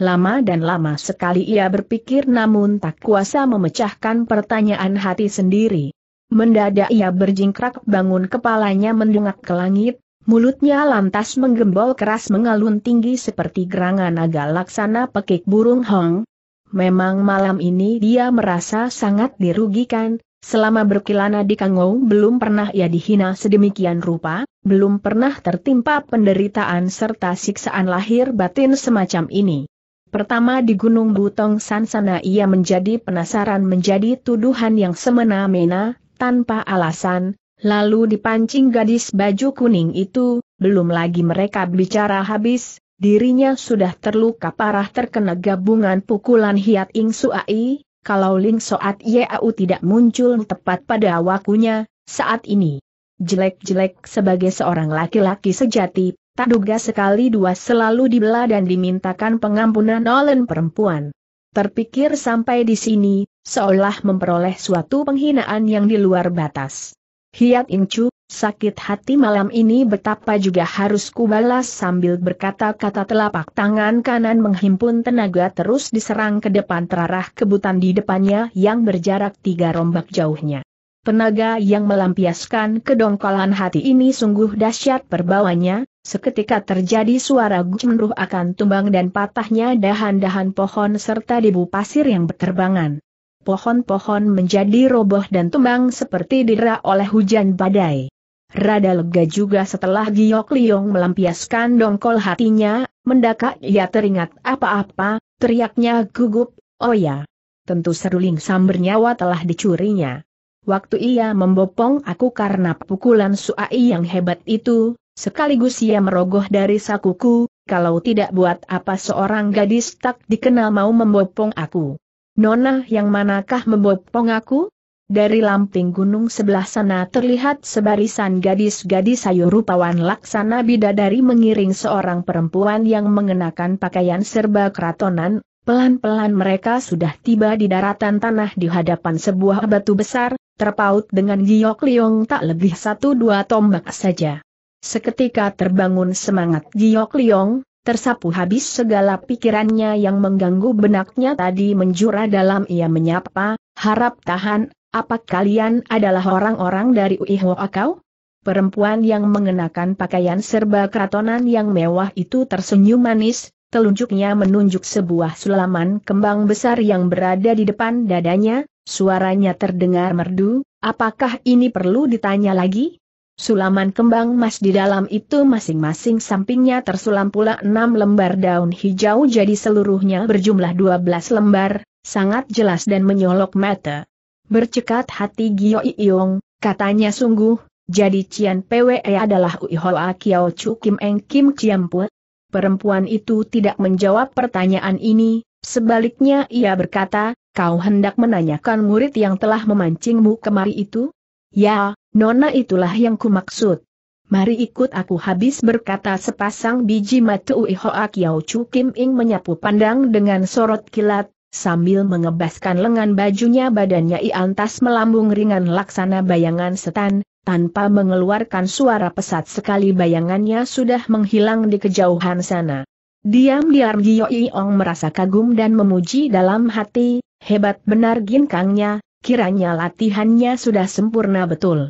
Lama dan lama sekali ia berpikir namun tak kuasa memecahkan pertanyaan hati sendiri. Mendadak ia berjingkrak bangun kepalanya mendungak ke langit, mulutnya lantas menggembol keras mengalun tinggi seperti gerangan naga laksana pekik burung hong. Memang malam ini dia merasa sangat dirugikan, Selama berkilana di Kangou belum pernah ia dihina sedemikian rupa, belum pernah tertimpa penderitaan serta siksaan lahir batin semacam ini. Pertama di Gunung Butong Sansana ia menjadi penasaran menjadi tuduhan yang semena-mena, tanpa alasan, lalu dipancing gadis baju kuning itu, belum lagi mereka bicara habis, dirinya sudah terluka parah terkena gabungan pukulan Hiat Ing Suai, kalau Ling Soat Yau tidak muncul tepat pada waktunya, saat ini. Jelek-jelek sebagai seorang laki-laki sejati, tak duga sekali dua selalu dibela dan dimintakan pengampunan oleh perempuan. Terpikir sampai di sini, seolah memperoleh suatu penghinaan yang di luar batas. Hiat Incu, sakit hati malam ini betapa juga harus kubalas sambil berkata-kata telapak tangan kanan menghimpun tenaga terus diserang ke depan terarah kebutan di depannya yang berjarak tiga rombak jauhnya. Tenaga yang melampiaskan kedongkolan hati ini sungguh dahsyat perbawanya, seketika terjadi suara gumruh akan tumbang dan patahnya dahan-dahan pohon serta debu pasir yang berterbangan pohon-pohon menjadi roboh dan tumbang seperti dira oleh hujan badai. Rada lega juga setelah Giok Liong melampiaskan dongkol hatinya, Mendakak, ia teringat apa-apa, teriaknya gugup, oh ya. Tentu seruling samber nyawa telah dicurinya. Waktu ia membopong aku karena pukulan suai yang hebat itu, sekaligus ia merogoh dari sakuku, kalau tidak buat apa seorang gadis tak dikenal mau membopong aku. Nona yang manakah membopong aku? Dari lamping gunung sebelah sana terlihat sebarisan gadis-gadis sayur rupawan laksana bidadari mengiring seorang perempuan yang mengenakan pakaian serba keratonan, pelan-pelan mereka sudah tiba di daratan tanah di hadapan sebuah batu besar, terpaut dengan giok liong tak lebih satu dua tombak saja. Seketika terbangun semangat giok liong, Tersapu habis segala pikirannya yang mengganggu benaknya tadi menjura dalam ia menyapa, harap tahan, apa kalian adalah orang-orang dari Uiho Akau? Perempuan yang mengenakan pakaian serba keratonan yang mewah itu tersenyum manis, telunjuknya menunjuk sebuah sulaman kembang besar yang berada di depan dadanya, suaranya terdengar merdu, apakah ini perlu ditanya lagi? Sulaman kembang emas di dalam itu masing-masing sampingnya tersulam pula enam lembar daun hijau jadi seluruhnya berjumlah dua belas lembar, sangat jelas dan menyolok mata. Bercekat hati Gio Iyong, katanya sungguh, jadi Cian Pwe adalah Ui Hoa Kiao Chu Kim Eng Kim Chiampu. Perempuan itu tidak menjawab pertanyaan ini, sebaliknya ia berkata, kau hendak menanyakan murid yang telah memancingmu kemari itu? Ya, Nona itulah yang kumaksud. Mari ikut aku habis berkata sepasang biji mata Ui Hoa Kiao Chu Kim Ing menyapu pandang dengan sorot kilat, sambil mengebaskan lengan bajunya badannya iantas melambung ringan laksana bayangan setan, tanpa mengeluarkan suara pesat sekali bayangannya sudah menghilang di kejauhan sana. Diam-diam Gio Iong merasa kagum dan memuji dalam hati, hebat benar ginkangnya, kiranya latihannya sudah sempurna betul.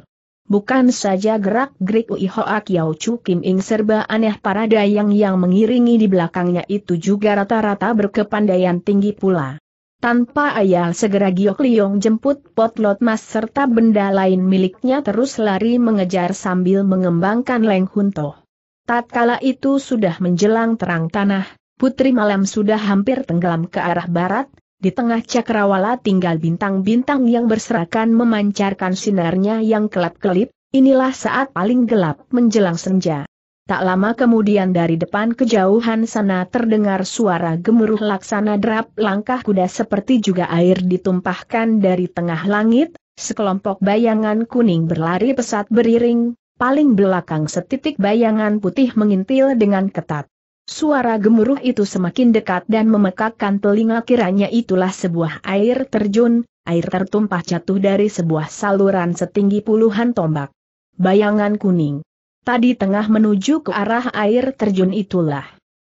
Bukan saja gerak-gerik Ui Hoa Kiao Chu Kim Ing serba aneh para dayang yang mengiringi di belakangnya itu juga rata-rata berkepandaian tinggi pula. Tanpa ayah segera Giok Liong jemput potlot mas serta benda lain miliknya terus lari mengejar sambil mengembangkan Leng Hunto. Tatkala itu sudah menjelang terang tanah, Putri Malam sudah hampir tenggelam ke arah barat, di tengah cakrawala tinggal bintang-bintang yang berserakan memancarkan sinarnya yang kelap-kelip, inilah saat paling gelap menjelang senja. Tak lama kemudian dari depan kejauhan sana terdengar suara gemuruh laksana derap langkah kuda seperti juga air ditumpahkan dari tengah langit, sekelompok bayangan kuning berlari pesat beriring, paling belakang setitik bayangan putih mengintil dengan ketat. Suara gemuruh itu semakin dekat dan memekakkan telinga kiranya itulah sebuah air terjun, air tertumpah jatuh dari sebuah saluran setinggi puluhan tombak. Bayangan kuning. Tadi tengah menuju ke arah air terjun itulah.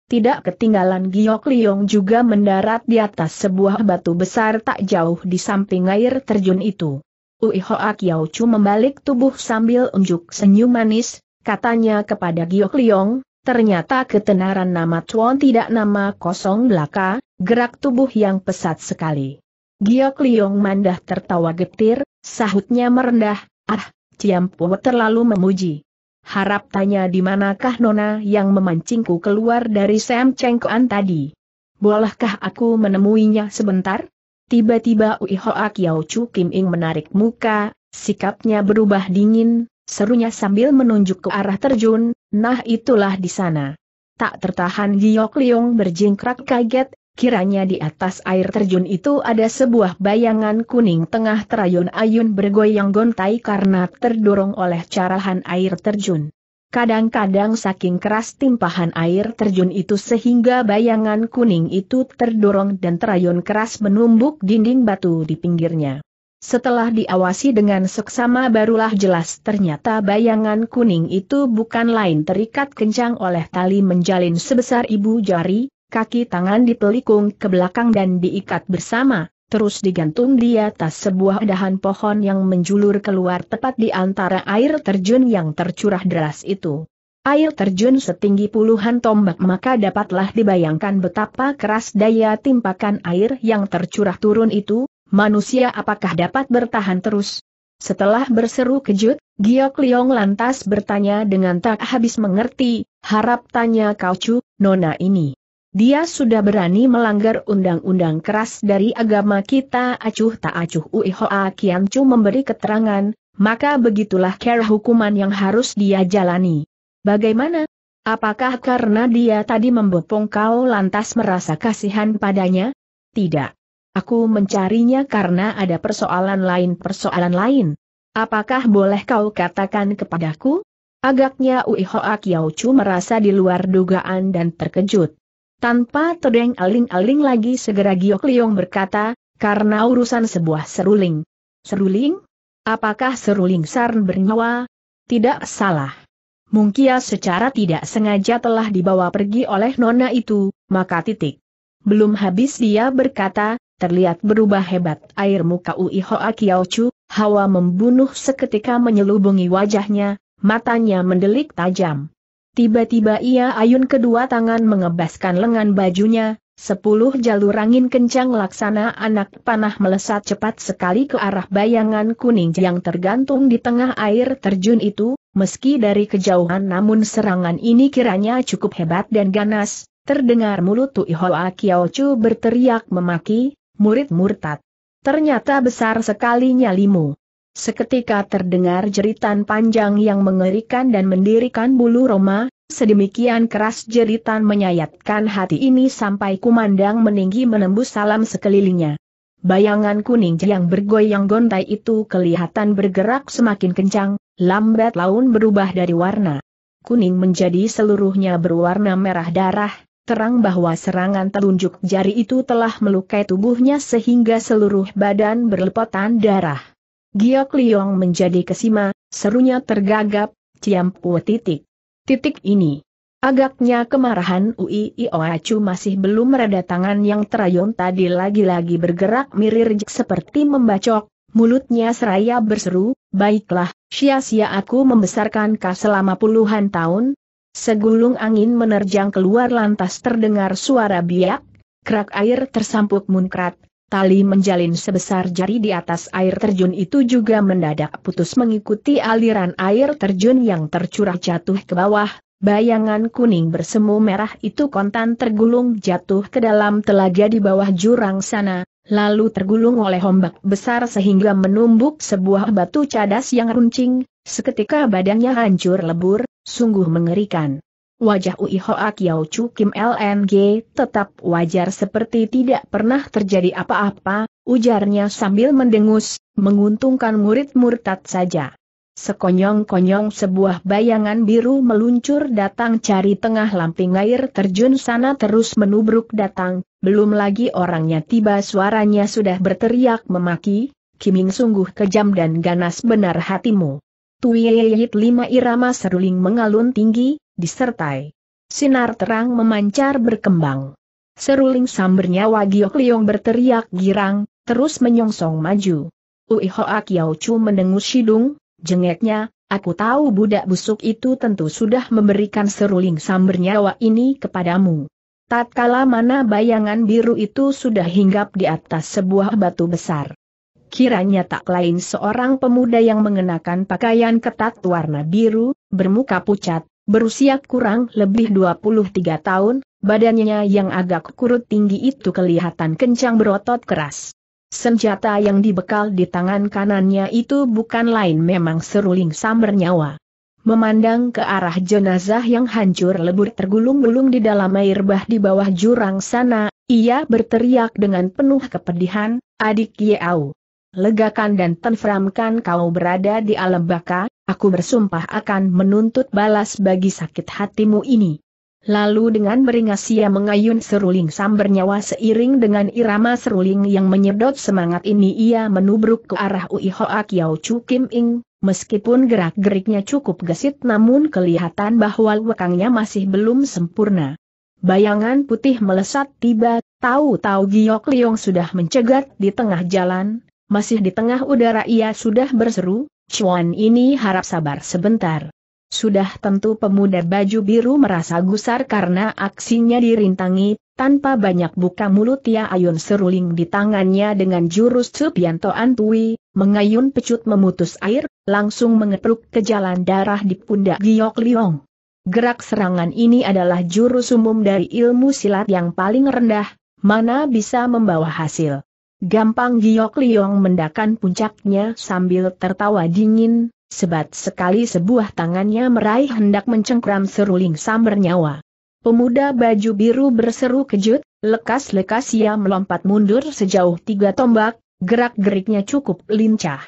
Tidak ketinggalan Giok Liong juga mendarat di atas sebuah batu besar tak jauh di samping air terjun itu. Ui Hoa Kiao Chu membalik tubuh sambil unjuk senyum manis, katanya kepada Giok Liong, Ternyata ketenaran nama Chuan tidak nama kosong belaka, gerak tubuh yang pesat sekali. Giok Liong Mandah tertawa getir, sahutnya merendah, ah, Ciampu terlalu memuji. Harap tanya di manakah Nona yang memancingku keluar dari Sam Kuan tadi. Bolehkah aku menemuinya sebentar? Tiba-tiba Ui Hoa Kiao Chu Kim Ing menarik muka, sikapnya berubah dingin, Serunya sambil menunjuk ke arah terjun, nah itulah di sana. Tak tertahan Giok Liung berjingkrak kaget, kiranya di atas air terjun itu ada sebuah bayangan kuning tengah terayun-ayun bergoyang gontai karena terdorong oleh carahan air terjun. Kadang-kadang saking keras timpahan air terjun itu sehingga bayangan kuning itu terdorong dan terayun keras menumbuk dinding batu di pinggirnya. Setelah diawasi dengan seksama barulah jelas ternyata bayangan kuning itu bukan lain terikat kencang oleh tali menjalin sebesar ibu jari, kaki tangan dipelikung ke belakang dan diikat bersama, terus digantung di atas sebuah dahan pohon yang menjulur keluar tepat di antara air terjun yang tercurah deras itu. Air terjun setinggi puluhan tombak maka dapatlah dibayangkan betapa keras daya timpakan air yang tercurah turun itu, manusia apakah dapat bertahan terus? Setelah berseru kejut, Giok Liong lantas bertanya dengan tak habis mengerti, harap tanya kau cu, nona ini. Dia sudah berani melanggar undang-undang keras dari agama kita acuh tak acuh Ui Hoa Kian cu memberi keterangan, maka begitulah kera hukuman yang harus dia jalani. Bagaimana? Apakah karena dia tadi membopong kau lantas merasa kasihan padanya? Tidak. Aku mencarinya karena ada persoalan lain-persoalan lain. Apakah boleh kau katakan kepadaku? Agaknya Ui Hoa Chu merasa di luar dugaan dan terkejut. Tanpa terdeng aling-aling lagi segera Giok Liong berkata, karena urusan sebuah seruling. Seruling? Apakah seruling Sarn bernyawa? Tidak salah. Mungkia secara tidak sengaja telah dibawa pergi oleh nona itu, maka titik. Belum habis dia berkata, terlihat berubah hebat air muka Ui Hoa Chu, hawa membunuh seketika menyelubungi wajahnya, matanya mendelik tajam. Tiba-tiba ia ayun kedua tangan mengebaskan lengan bajunya, sepuluh jalur angin kencang laksana anak panah melesat cepat sekali ke arah bayangan kuning yang tergantung di tengah air terjun itu, meski dari kejauhan namun serangan ini kiranya cukup hebat dan ganas, Terdengar mulut Tui Hoa Chu berteriak memaki, murid murtad. Ternyata besar sekali nyalimu. Seketika terdengar jeritan panjang yang mengerikan dan mendirikan bulu Roma, sedemikian keras jeritan menyayatkan hati ini sampai kumandang meninggi menembus salam sekelilingnya. Bayangan kuning yang bergoyang gontai itu kelihatan bergerak semakin kencang, lambat laun berubah dari warna kuning menjadi seluruhnya berwarna merah darah, terang bahwa serangan telunjuk jari itu telah melukai tubuhnya sehingga seluruh badan berlepotan darah. Giok Liong menjadi kesima, serunya tergagap, ciampu titik. Titik ini. Agaknya kemarahan Ui Ioacu masih belum mereda tangan yang terayun tadi lagi-lagi bergerak mirir seperti membacok, mulutnya seraya berseru, baiklah, sia-sia aku membesarkan kau selama puluhan tahun, Segulung angin menerjang keluar lantas terdengar suara biak, kerak air tersampuk munkrat, tali menjalin sebesar jari di atas air terjun itu juga mendadak putus mengikuti aliran air terjun yang tercurah jatuh ke bawah, bayangan kuning bersemu merah itu kontan tergulung jatuh ke dalam telaga di bawah jurang sana, lalu tergulung oleh ombak besar sehingga menumbuk sebuah batu cadas yang runcing, seketika badannya hancur lebur, Sungguh mengerikan. Wajah Ui Hoak Yao Chu Kim LNG tetap wajar seperti tidak pernah terjadi apa-apa, ujarnya sambil mendengus, menguntungkan murid murtad saja. Sekonyong-konyong sebuah bayangan biru meluncur datang cari tengah lamping air terjun sana terus menubruk datang, belum lagi orangnya tiba suaranya sudah berteriak memaki, Kiming sungguh kejam dan ganas benar hatimu. Tuiyeyit lima irama seruling mengalun tinggi, disertai. Sinar terang memancar berkembang. Seruling sambernya Wagiok Liong berteriak girang, terus menyongsong maju. Ui Hoa Kiao Chu mendengus sidung, jengeknya, aku tahu budak busuk itu tentu sudah memberikan seruling sambernyawa ini kepadamu. Tatkala mana bayangan biru itu sudah hinggap di atas sebuah batu besar kiranya tak lain seorang pemuda yang mengenakan pakaian ketat warna biru, bermuka pucat, berusia kurang lebih 23 tahun, badannya yang agak kurut tinggi itu kelihatan kencang berotot keras. Senjata yang dibekal di tangan kanannya itu bukan lain memang seruling samber nyawa. Memandang ke arah jenazah yang hancur lebur tergulung-gulung di dalam air bah di bawah jurang sana, ia berteriak dengan penuh kepedihan, adik Yeau legakan dan tenframkan kau berada di alam baka, aku bersumpah akan menuntut balas bagi sakit hatimu ini. Lalu dengan beringas ia mengayun seruling sambar nyawa seiring dengan irama seruling yang menyedot semangat ini ia menubruk ke arah Ui Hoa Kiao Chu Kim Ing, meskipun gerak-geriknya cukup gesit namun kelihatan bahwa lekangnya masih belum sempurna. Bayangan putih melesat tiba, tahu-tahu Giok Liong sudah mencegat di tengah jalan, masih di tengah udara ia sudah berseru, Cuan ini harap sabar sebentar. Sudah tentu pemuda baju biru merasa gusar karena aksinya dirintangi, tanpa banyak buka mulut ia Ayun seruling di tangannya dengan jurus Cepianto Antui, mengayun pecut memutus air, langsung mengepruk ke jalan darah di pundak Giok Liong. Gerak serangan ini adalah jurus umum dari ilmu silat yang paling rendah, mana bisa membawa hasil. Gampang Giok Liong mendakan puncaknya sambil tertawa dingin, sebat sekali sebuah tangannya meraih hendak mencengkram seruling samber nyawa. Pemuda baju biru berseru kejut, lekas-lekas ia melompat mundur sejauh tiga tombak, gerak-geriknya cukup lincah.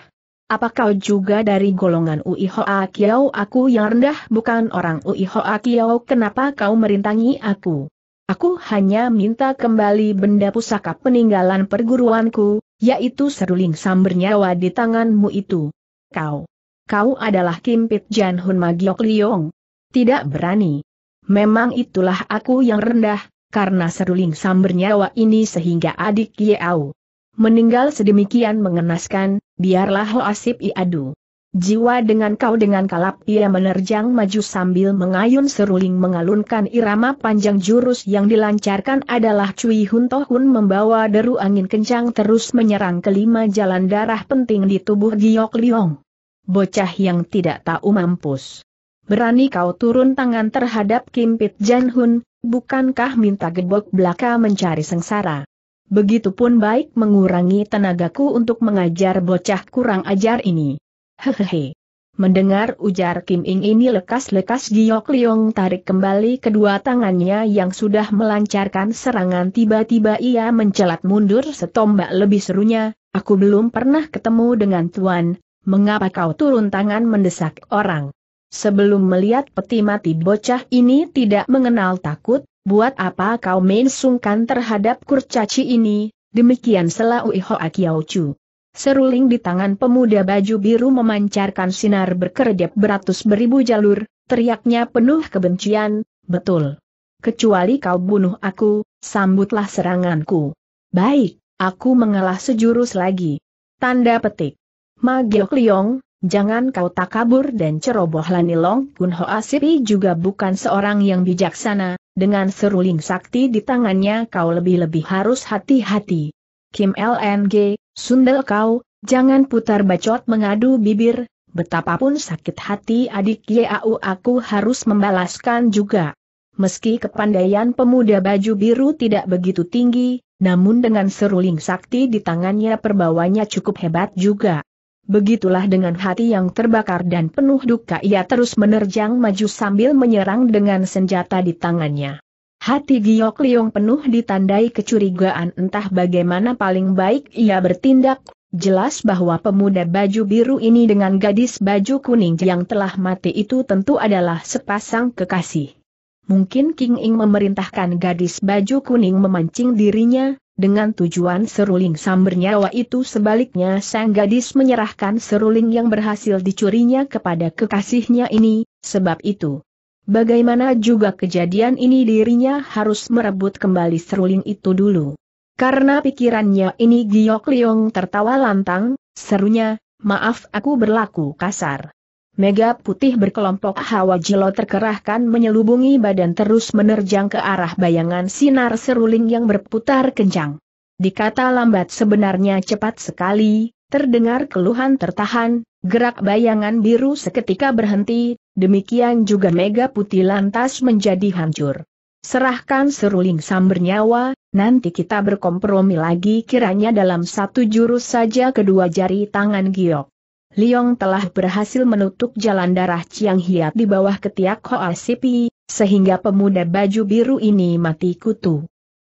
Apa kau juga dari golongan Ui Hoa Kiao aku yang rendah bukan orang Ui Hoa Kiao kenapa kau merintangi aku? Aku hanya minta kembali benda pusaka peninggalan perguruanku, yaitu seruling sambernyawa di tanganmu itu. Kau. Kau adalah Kim Pit Jan Hun Magiok Liong. Tidak berani. Memang itulah aku yang rendah, karena seruling sambernyawa ini sehingga adik Yeau meninggal sedemikian mengenaskan, biarlah Ho Hoasip Iadu Jiwa dengan kau dengan kalap ia menerjang maju sambil mengayun seruling mengalunkan irama panjang jurus yang dilancarkan adalah Cui Hun Tohun membawa deru angin kencang terus menyerang kelima jalan darah penting di tubuh Giok Liong. Bocah yang tidak tahu mampus. Berani kau turun tangan terhadap Kim Pit Jan Hun, bukankah minta gebok belaka mencari sengsara? Begitupun baik mengurangi tenagaku untuk mengajar bocah kurang ajar ini. Hehehe. Mendengar ujar Kim Ing ini lekas-lekas Giok Liong tarik kembali kedua tangannya yang sudah melancarkan serangan tiba-tiba ia mencelat mundur setombak lebih serunya, aku belum pernah ketemu dengan tuan, mengapa kau turun tangan mendesak orang. Sebelum melihat peti mati bocah ini tidak mengenal takut, buat apa kau main sungkan terhadap kurcaci ini, demikian selalu Iho Akiao Chu. Seruling di tangan pemuda baju biru memancarkan sinar berkedip beratus beribu jalur, teriaknya penuh kebencian, betul. Kecuali kau bunuh aku, sambutlah seranganku. Baik, aku mengalah sejurus lagi. Tanda petik. Magiok Liong, jangan kau takabur dan ceroboh Lanilong Kun Asipi juga bukan seorang yang bijaksana, dengan seruling sakti di tangannya kau lebih-lebih harus hati-hati. Kim LNG, Sundel kau, jangan putar bacot mengadu bibir, betapapun sakit hati adik Yau aku harus membalaskan juga. Meski kepandaian pemuda baju biru tidak begitu tinggi, namun dengan seruling sakti di tangannya perbawanya cukup hebat juga. Begitulah dengan hati yang terbakar dan penuh duka ia terus menerjang maju sambil menyerang dengan senjata di tangannya. Hati Giok Liong penuh ditandai kecurigaan entah bagaimana paling baik ia bertindak, jelas bahwa pemuda baju biru ini dengan gadis baju kuning yang telah mati itu tentu adalah sepasang kekasih. Mungkin King Ing memerintahkan gadis baju kuning memancing dirinya, dengan tujuan seruling nyawa itu sebaliknya sang gadis menyerahkan seruling yang berhasil dicurinya kepada kekasihnya ini, sebab itu. Bagaimana juga kejadian ini dirinya harus merebut kembali seruling itu dulu. Karena pikirannya ini Giok Liong tertawa lantang, serunya, maaf aku berlaku kasar. Mega putih berkelompok hawa jilo terkerahkan menyelubungi badan terus menerjang ke arah bayangan sinar seruling yang berputar kencang. Dikata lambat sebenarnya cepat sekali, terdengar keluhan tertahan, gerak bayangan biru seketika berhenti, Demikian juga Mega Putih lantas menjadi hancur. Serahkan seruling sam bernyawa, nanti kita berkompromi lagi kiranya dalam satu jurus saja kedua jari tangan giok. Liong telah berhasil menutup jalan darah Chiang Hiat di bawah ketiak Hoa Sipi, sehingga pemuda baju biru ini mati kutu.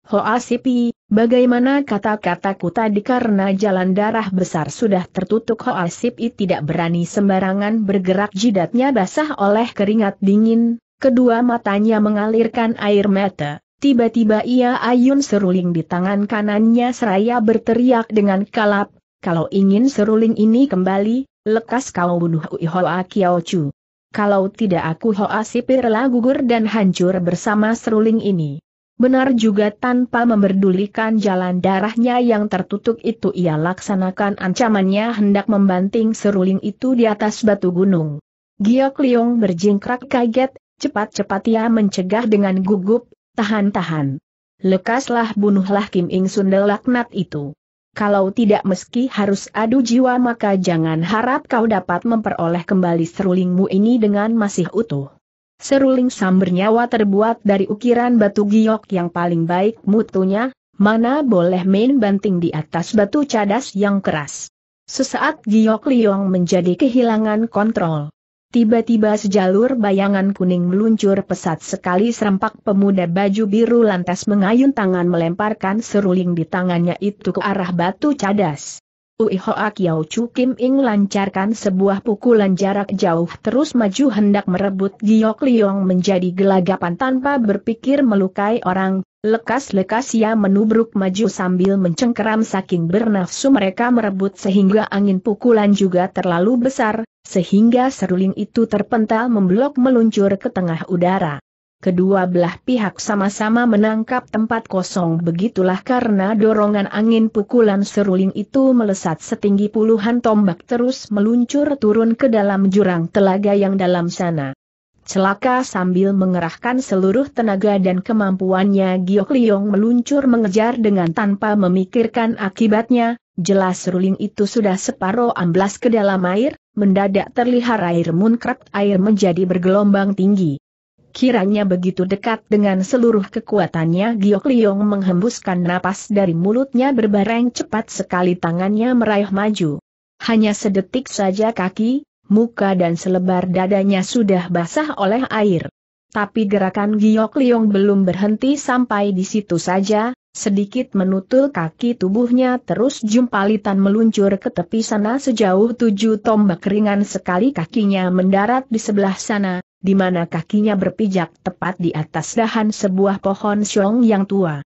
Hoa Sipi, Bagaimana kata-kataku tadi karena jalan darah besar sudah tertutup Hoa Hoasipi tidak berani sembarangan bergerak jidatnya basah oleh keringat dingin, kedua matanya mengalirkan air mata. Tiba-tiba ia ayun seruling di tangan kanannya seraya berteriak dengan kalap, kalau ingin seruling ini kembali, lekas kau bunuh Ui Hoa Chu. Kalau tidak aku Hoa Sipirlah gugur dan hancur bersama seruling ini. Benar juga tanpa memperdulikan jalan darahnya yang tertutup itu ia laksanakan ancamannya hendak membanting seruling itu di atas batu gunung. Giok Liong berjingkrak kaget, cepat-cepat ia mencegah dengan gugup, tahan-tahan. Lekaslah bunuhlah Kim Ing Sun laknat itu. Kalau tidak meski harus adu jiwa maka jangan harap kau dapat memperoleh kembali serulingmu ini dengan masih utuh. Seruling sam bernyawa terbuat dari ukiran batu giok yang paling baik mutunya, mana boleh main banting di atas batu cadas yang keras. Sesaat giok liong menjadi kehilangan kontrol. Tiba-tiba sejalur bayangan kuning meluncur pesat sekali serempak pemuda baju biru lantas mengayun tangan melemparkan seruling di tangannya itu ke arah batu cadas. Ui Hoa Kiao Chu Kim Ing lancarkan sebuah pukulan jarak jauh terus maju hendak merebut Giok Liong menjadi gelagapan tanpa berpikir melukai orang, lekas-lekas ia menubruk maju sambil mencengkeram saking bernafsu mereka merebut sehingga angin pukulan juga terlalu besar, sehingga seruling itu terpental memblok meluncur ke tengah udara. Kedua belah pihak sama-sama menangkap tempat kosong begitulah karena dorongan angin pukulan seruling itu melesat setinggi puluhan tombak terus meluncur turun ke dalam jurang telaga yang dalam sana. Celaka sambil mengerahkan seluruh tenaga dan kemampuannya Giok Liong meluncur mengejar dengan tanpa memikirkan akibatnya, jelas seruling itu sudah separuh amblas ke dalam air, mendadak terlihat air muncrat air menjadi bergelombang tinggi. Kiranya begitu dekat dengan seluruh kekuatannya Giok Liong menghembuskan napas dari mulutnya berbareng cepat sekali tangannya meraih maju. Hanya sedetik saja kaki, muka dan selebar dadanya sudah basah oleh air. Tapi gerakan Giok Liong belum berhenti sampai di situ saja, sedikit menutul kaki tubuhnya terus jumpalitan meluncur ke tepi sana sejauh tujuh tombak ringan sekali kakinya mendarat di sebelah sana, di mana kakinya berpijak tepat di atas dahan sebuah pohon siong yang tua.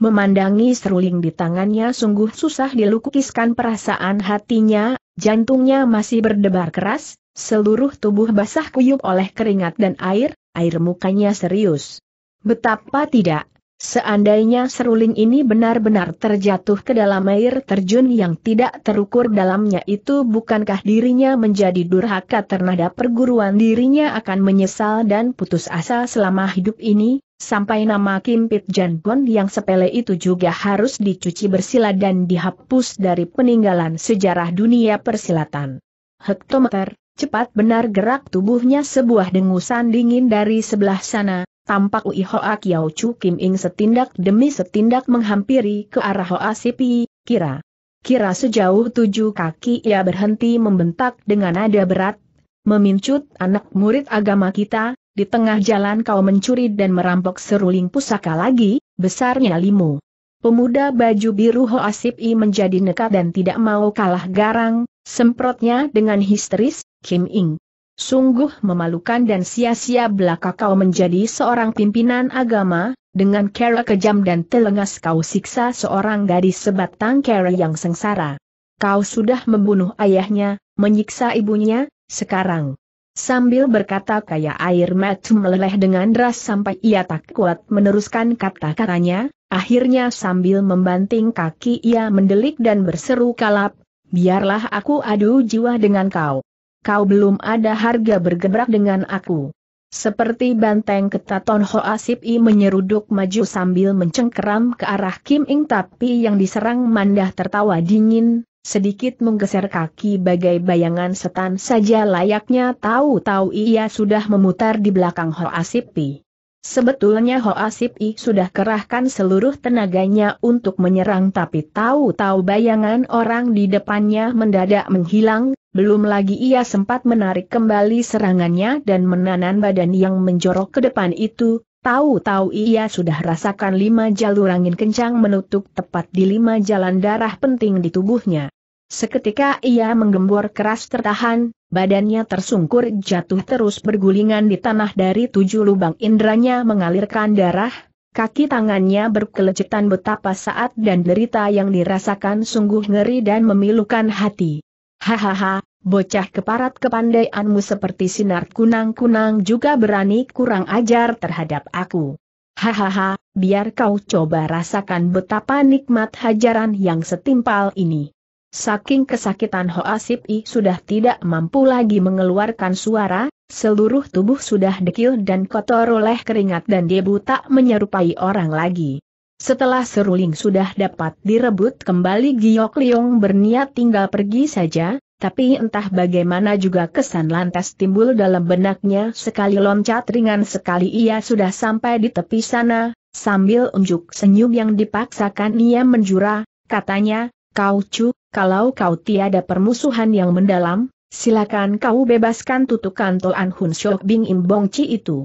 Memandangi seruling di tangannya sungguh susah dilukiskan perasaan hatinya, jantungnya masih berdebar keras, seluruh tubuh basah kuyup oleh keringat dan air, air mukanya serius. Betapa tidak, Seandainya seruling ini benar-benar terjatuh ke dalam air terjun yang tidak terukur dalamnya itu bukankah dirinya menjadi durhaka terhadap perguruan dirinya akan menyesal dan putus asa selama hidup ini, sampai nama Kim Pit Jan Gon yang sepele itu juga harus dicuci bersila dan dihapus dari peninggalan sejarah dunia persilatan. Hektometer, cepat benar gerak tubuhnya sebuah dengusan dingin dari sebelah sana, tampak Ui Hoa Kiao Chu Kim Ing setindak demi setindak menghampiri ke arah Hoa Sipi, kira. Kira sejauh tujuh kaki ia berhenti membentak dengan nada berat, memincut anak murid agama kita, di tengah jalan kau mencuri dan merampok seruling pusaka lagi, besarnya limu. Pemuda baju biru Hoa Sipi menjadi nekat dan tidak mau kalah garang, semprotnya dengan histeris, Kim Ing. Sungguh memalukan dan sia-sia belaka kau menjadi seorang pimpinan agama, dengan cara kejam dan telengas kau siksa seorang gadis sebatang kera yang sengsara. Kau sudah membunuh ayahnya, menyiksa ibunya, sekarang. Sambil berkata kaya air mata meleleh dengan deras sampai ia tak kuat meneruskan kata-katanya, akhirnya sambil membanting kaki ia mendelik dan berseru kalap, biarlah aku adu jiwa dengan kau kau belum ada harga bergebrak dengan aku. Seperti banteng ketaton Ho Asip I menyeruduk maju sambil mencengkeram ke arah Kim Ing tapi yang diserang mandah tertawa dingin, sedikit menggeser kaki bagai bayangan setan saja layaknya tahu-tahu ia sudah memutar di belakang Ho Asip I. Sebetulnya Ho Asip I sudah kerahkan seluruh tenaganya untuk menyerang tapi tahu-tahu bayangan orang di depannya mendadak menghilang, belum lagi ia sempat menarik kembali serangannya dan menanan badan yang menjorok ke depan itu, tahu-tahu ia sudah rasakan lima jalur angin kencang menutup tepat di lima jalan darah penting di tubuhnya. Seketika ia menggembor keras tertahan, badannya tersungkur jatuh terus bergulingan di tanah dari tujuh lubang indranya mengalirkan darah, kaki tangannya berkelecetan betapa saat dan derita yang dirasakan sungguh ngeri dan memilukan hati. Hahaha, bocah keparat kepandaianmu seperti sinar kunang-kunang juga berani kurang ajar terhadap aku. Hahaha, biar kau coba rasakan betapa nikmat hajaran yang setimpal ini. Saking kesakitan Hoasip I sudah tidak mampu lagi mengeluarkan suara, seluruh tubuh sudah dekil dan kotor oleh keringat dan debu tak menyerupai orang lagi. Setelah seruling sudah dapat direbut kembali Giok Liong berniat tinggal pergi saja, tapi entah bagaimana juga kesan lantas timbul dalam benaknya sekali loncat ringan sekali ia sudah sampai di tepi sana, sambil unjuk senyum yang dipaksakan ia menjura, katanya, kau cu, kalau kau tiada permusuhan yang mendalam, silakan kau bebaskan tutukan Toan Hun Shok Bing Im Bong Chi itu.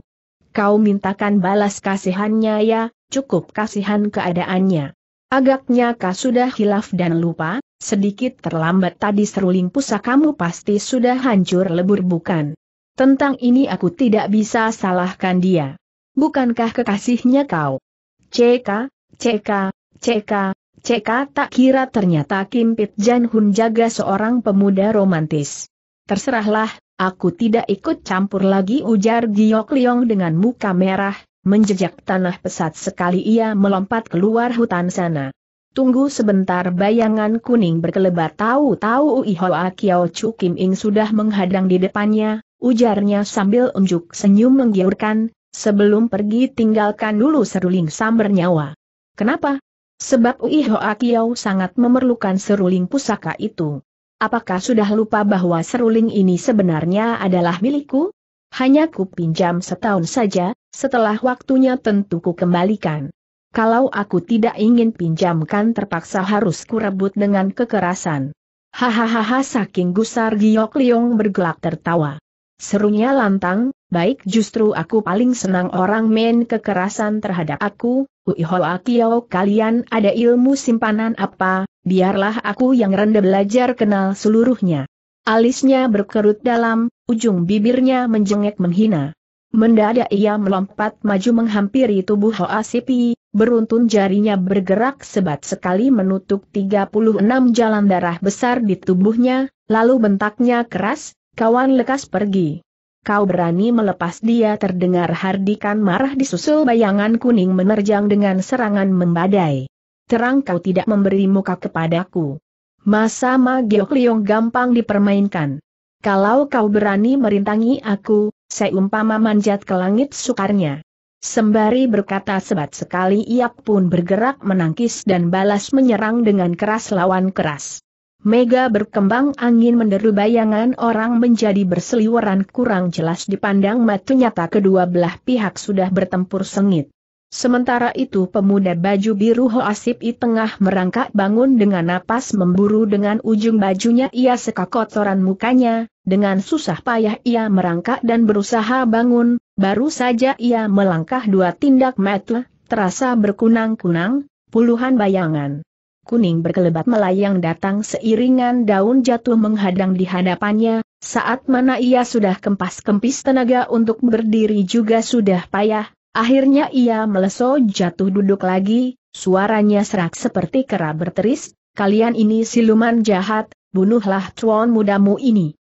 Kau mintakan balas kasihannya ya, cukup kasihan keadaannya. Agaknya kau sudah hilaf dan lupa, sedikit terlambat tadi seruling pusakamu pasti sudah hancur lebur bukan? Tentang ini aku tidak bisa salahkan dia. Bukankah kekasihnya kau? CK, CK, CK, CK tak kira ternyata Kim Pit Jan Hun jaga seorang pemuda romantis. Terserahlah, aku tidak ikut campur lagi ujar Giok Liong dengan muka merah, Menjejak tanah pesat sekali ia melompat keluar hutan sana. Tunggu sebentar bayangan kuning berkelebat tahu-tahu Ihoa Kiao Chu Kim Ing sudah menghadang di depannya, ujarnya sambil unjuk senyum menggiurkan, sebelum pergi tinggalkan dulu seruling sambar nyawa. Kenapa? Sebab Ihoa Kiao sangat memerlukan seruling pusaka itu. Apakah sudah lupa bahwa seruling ini sebenarnya adalah milikku? Hanya ku pinjam setahun saja, setelah waktunya tentu ku kembalikan. Kalau aku tidak ingin pinjamkan terpaksa harus kurebut dengan kekerasan. Hahaha saking gusar Giok Liong bergelak tertawa. Serunya lantang, baik justru aku paling senang orang main kekerasan terhadap aku, Uihoa Kiao kalian ada ilmu simpanan apa, biarlah aku yang rendah belajar kenal seluruhnya. Alisnya berkerut dalam, ujung bibirnya menjengek menghina. Mendadak ia melompat maju menghampiri tubuh Hoa Sipi, beruntun jarinya bergerak sebat sekali menutup 36 jalan darah besar di tubuhnya, lalu bentaknya keras, kawan lekas pergi. Kau berani melepas dia terdengar hardikan marah disusul bayangan kuning menerjang dengan serangan membadai. Terang kau tidak memberi muka kepadaku. Masa Magiok Liong gampang dipermainkan. Kalau kau berani merintangi aku, seumpama manjat ke langit sukarnya. Sembari berkata sebat sekali ia pun bergerak menangkis dan balas menyerang dengan keras lawan keras. Mega berkembang angin menderu bayangan orang menjadi berseliweran kurang jelas dipandang matu nyata kedua belah pihak sudah bertempur sengit. Sementara itu pemuda baju biru Hoasip I tengah merangkak bangun dengan napas memburu dengan ujung bajunya ia seka kotoran mukanya, dengan susah payah ia merangkak dan berusaha bangun, baru saja ia melangkah dua tindak metel, terasa berkunang-kunang, puluhan bayangan. Kuning berkelebat melayang datang seiringan daun jatuh menghadang di hadapannya, saat mana ia sudah kempas-kempis tenaga untuk berdiri juga sudah payah, Akhirnya ia meleso jatuh duduk lagi, suaranya serak seperti kera berteris, kalian ini siluman jahat, bunuhlah tuan mudamu ini.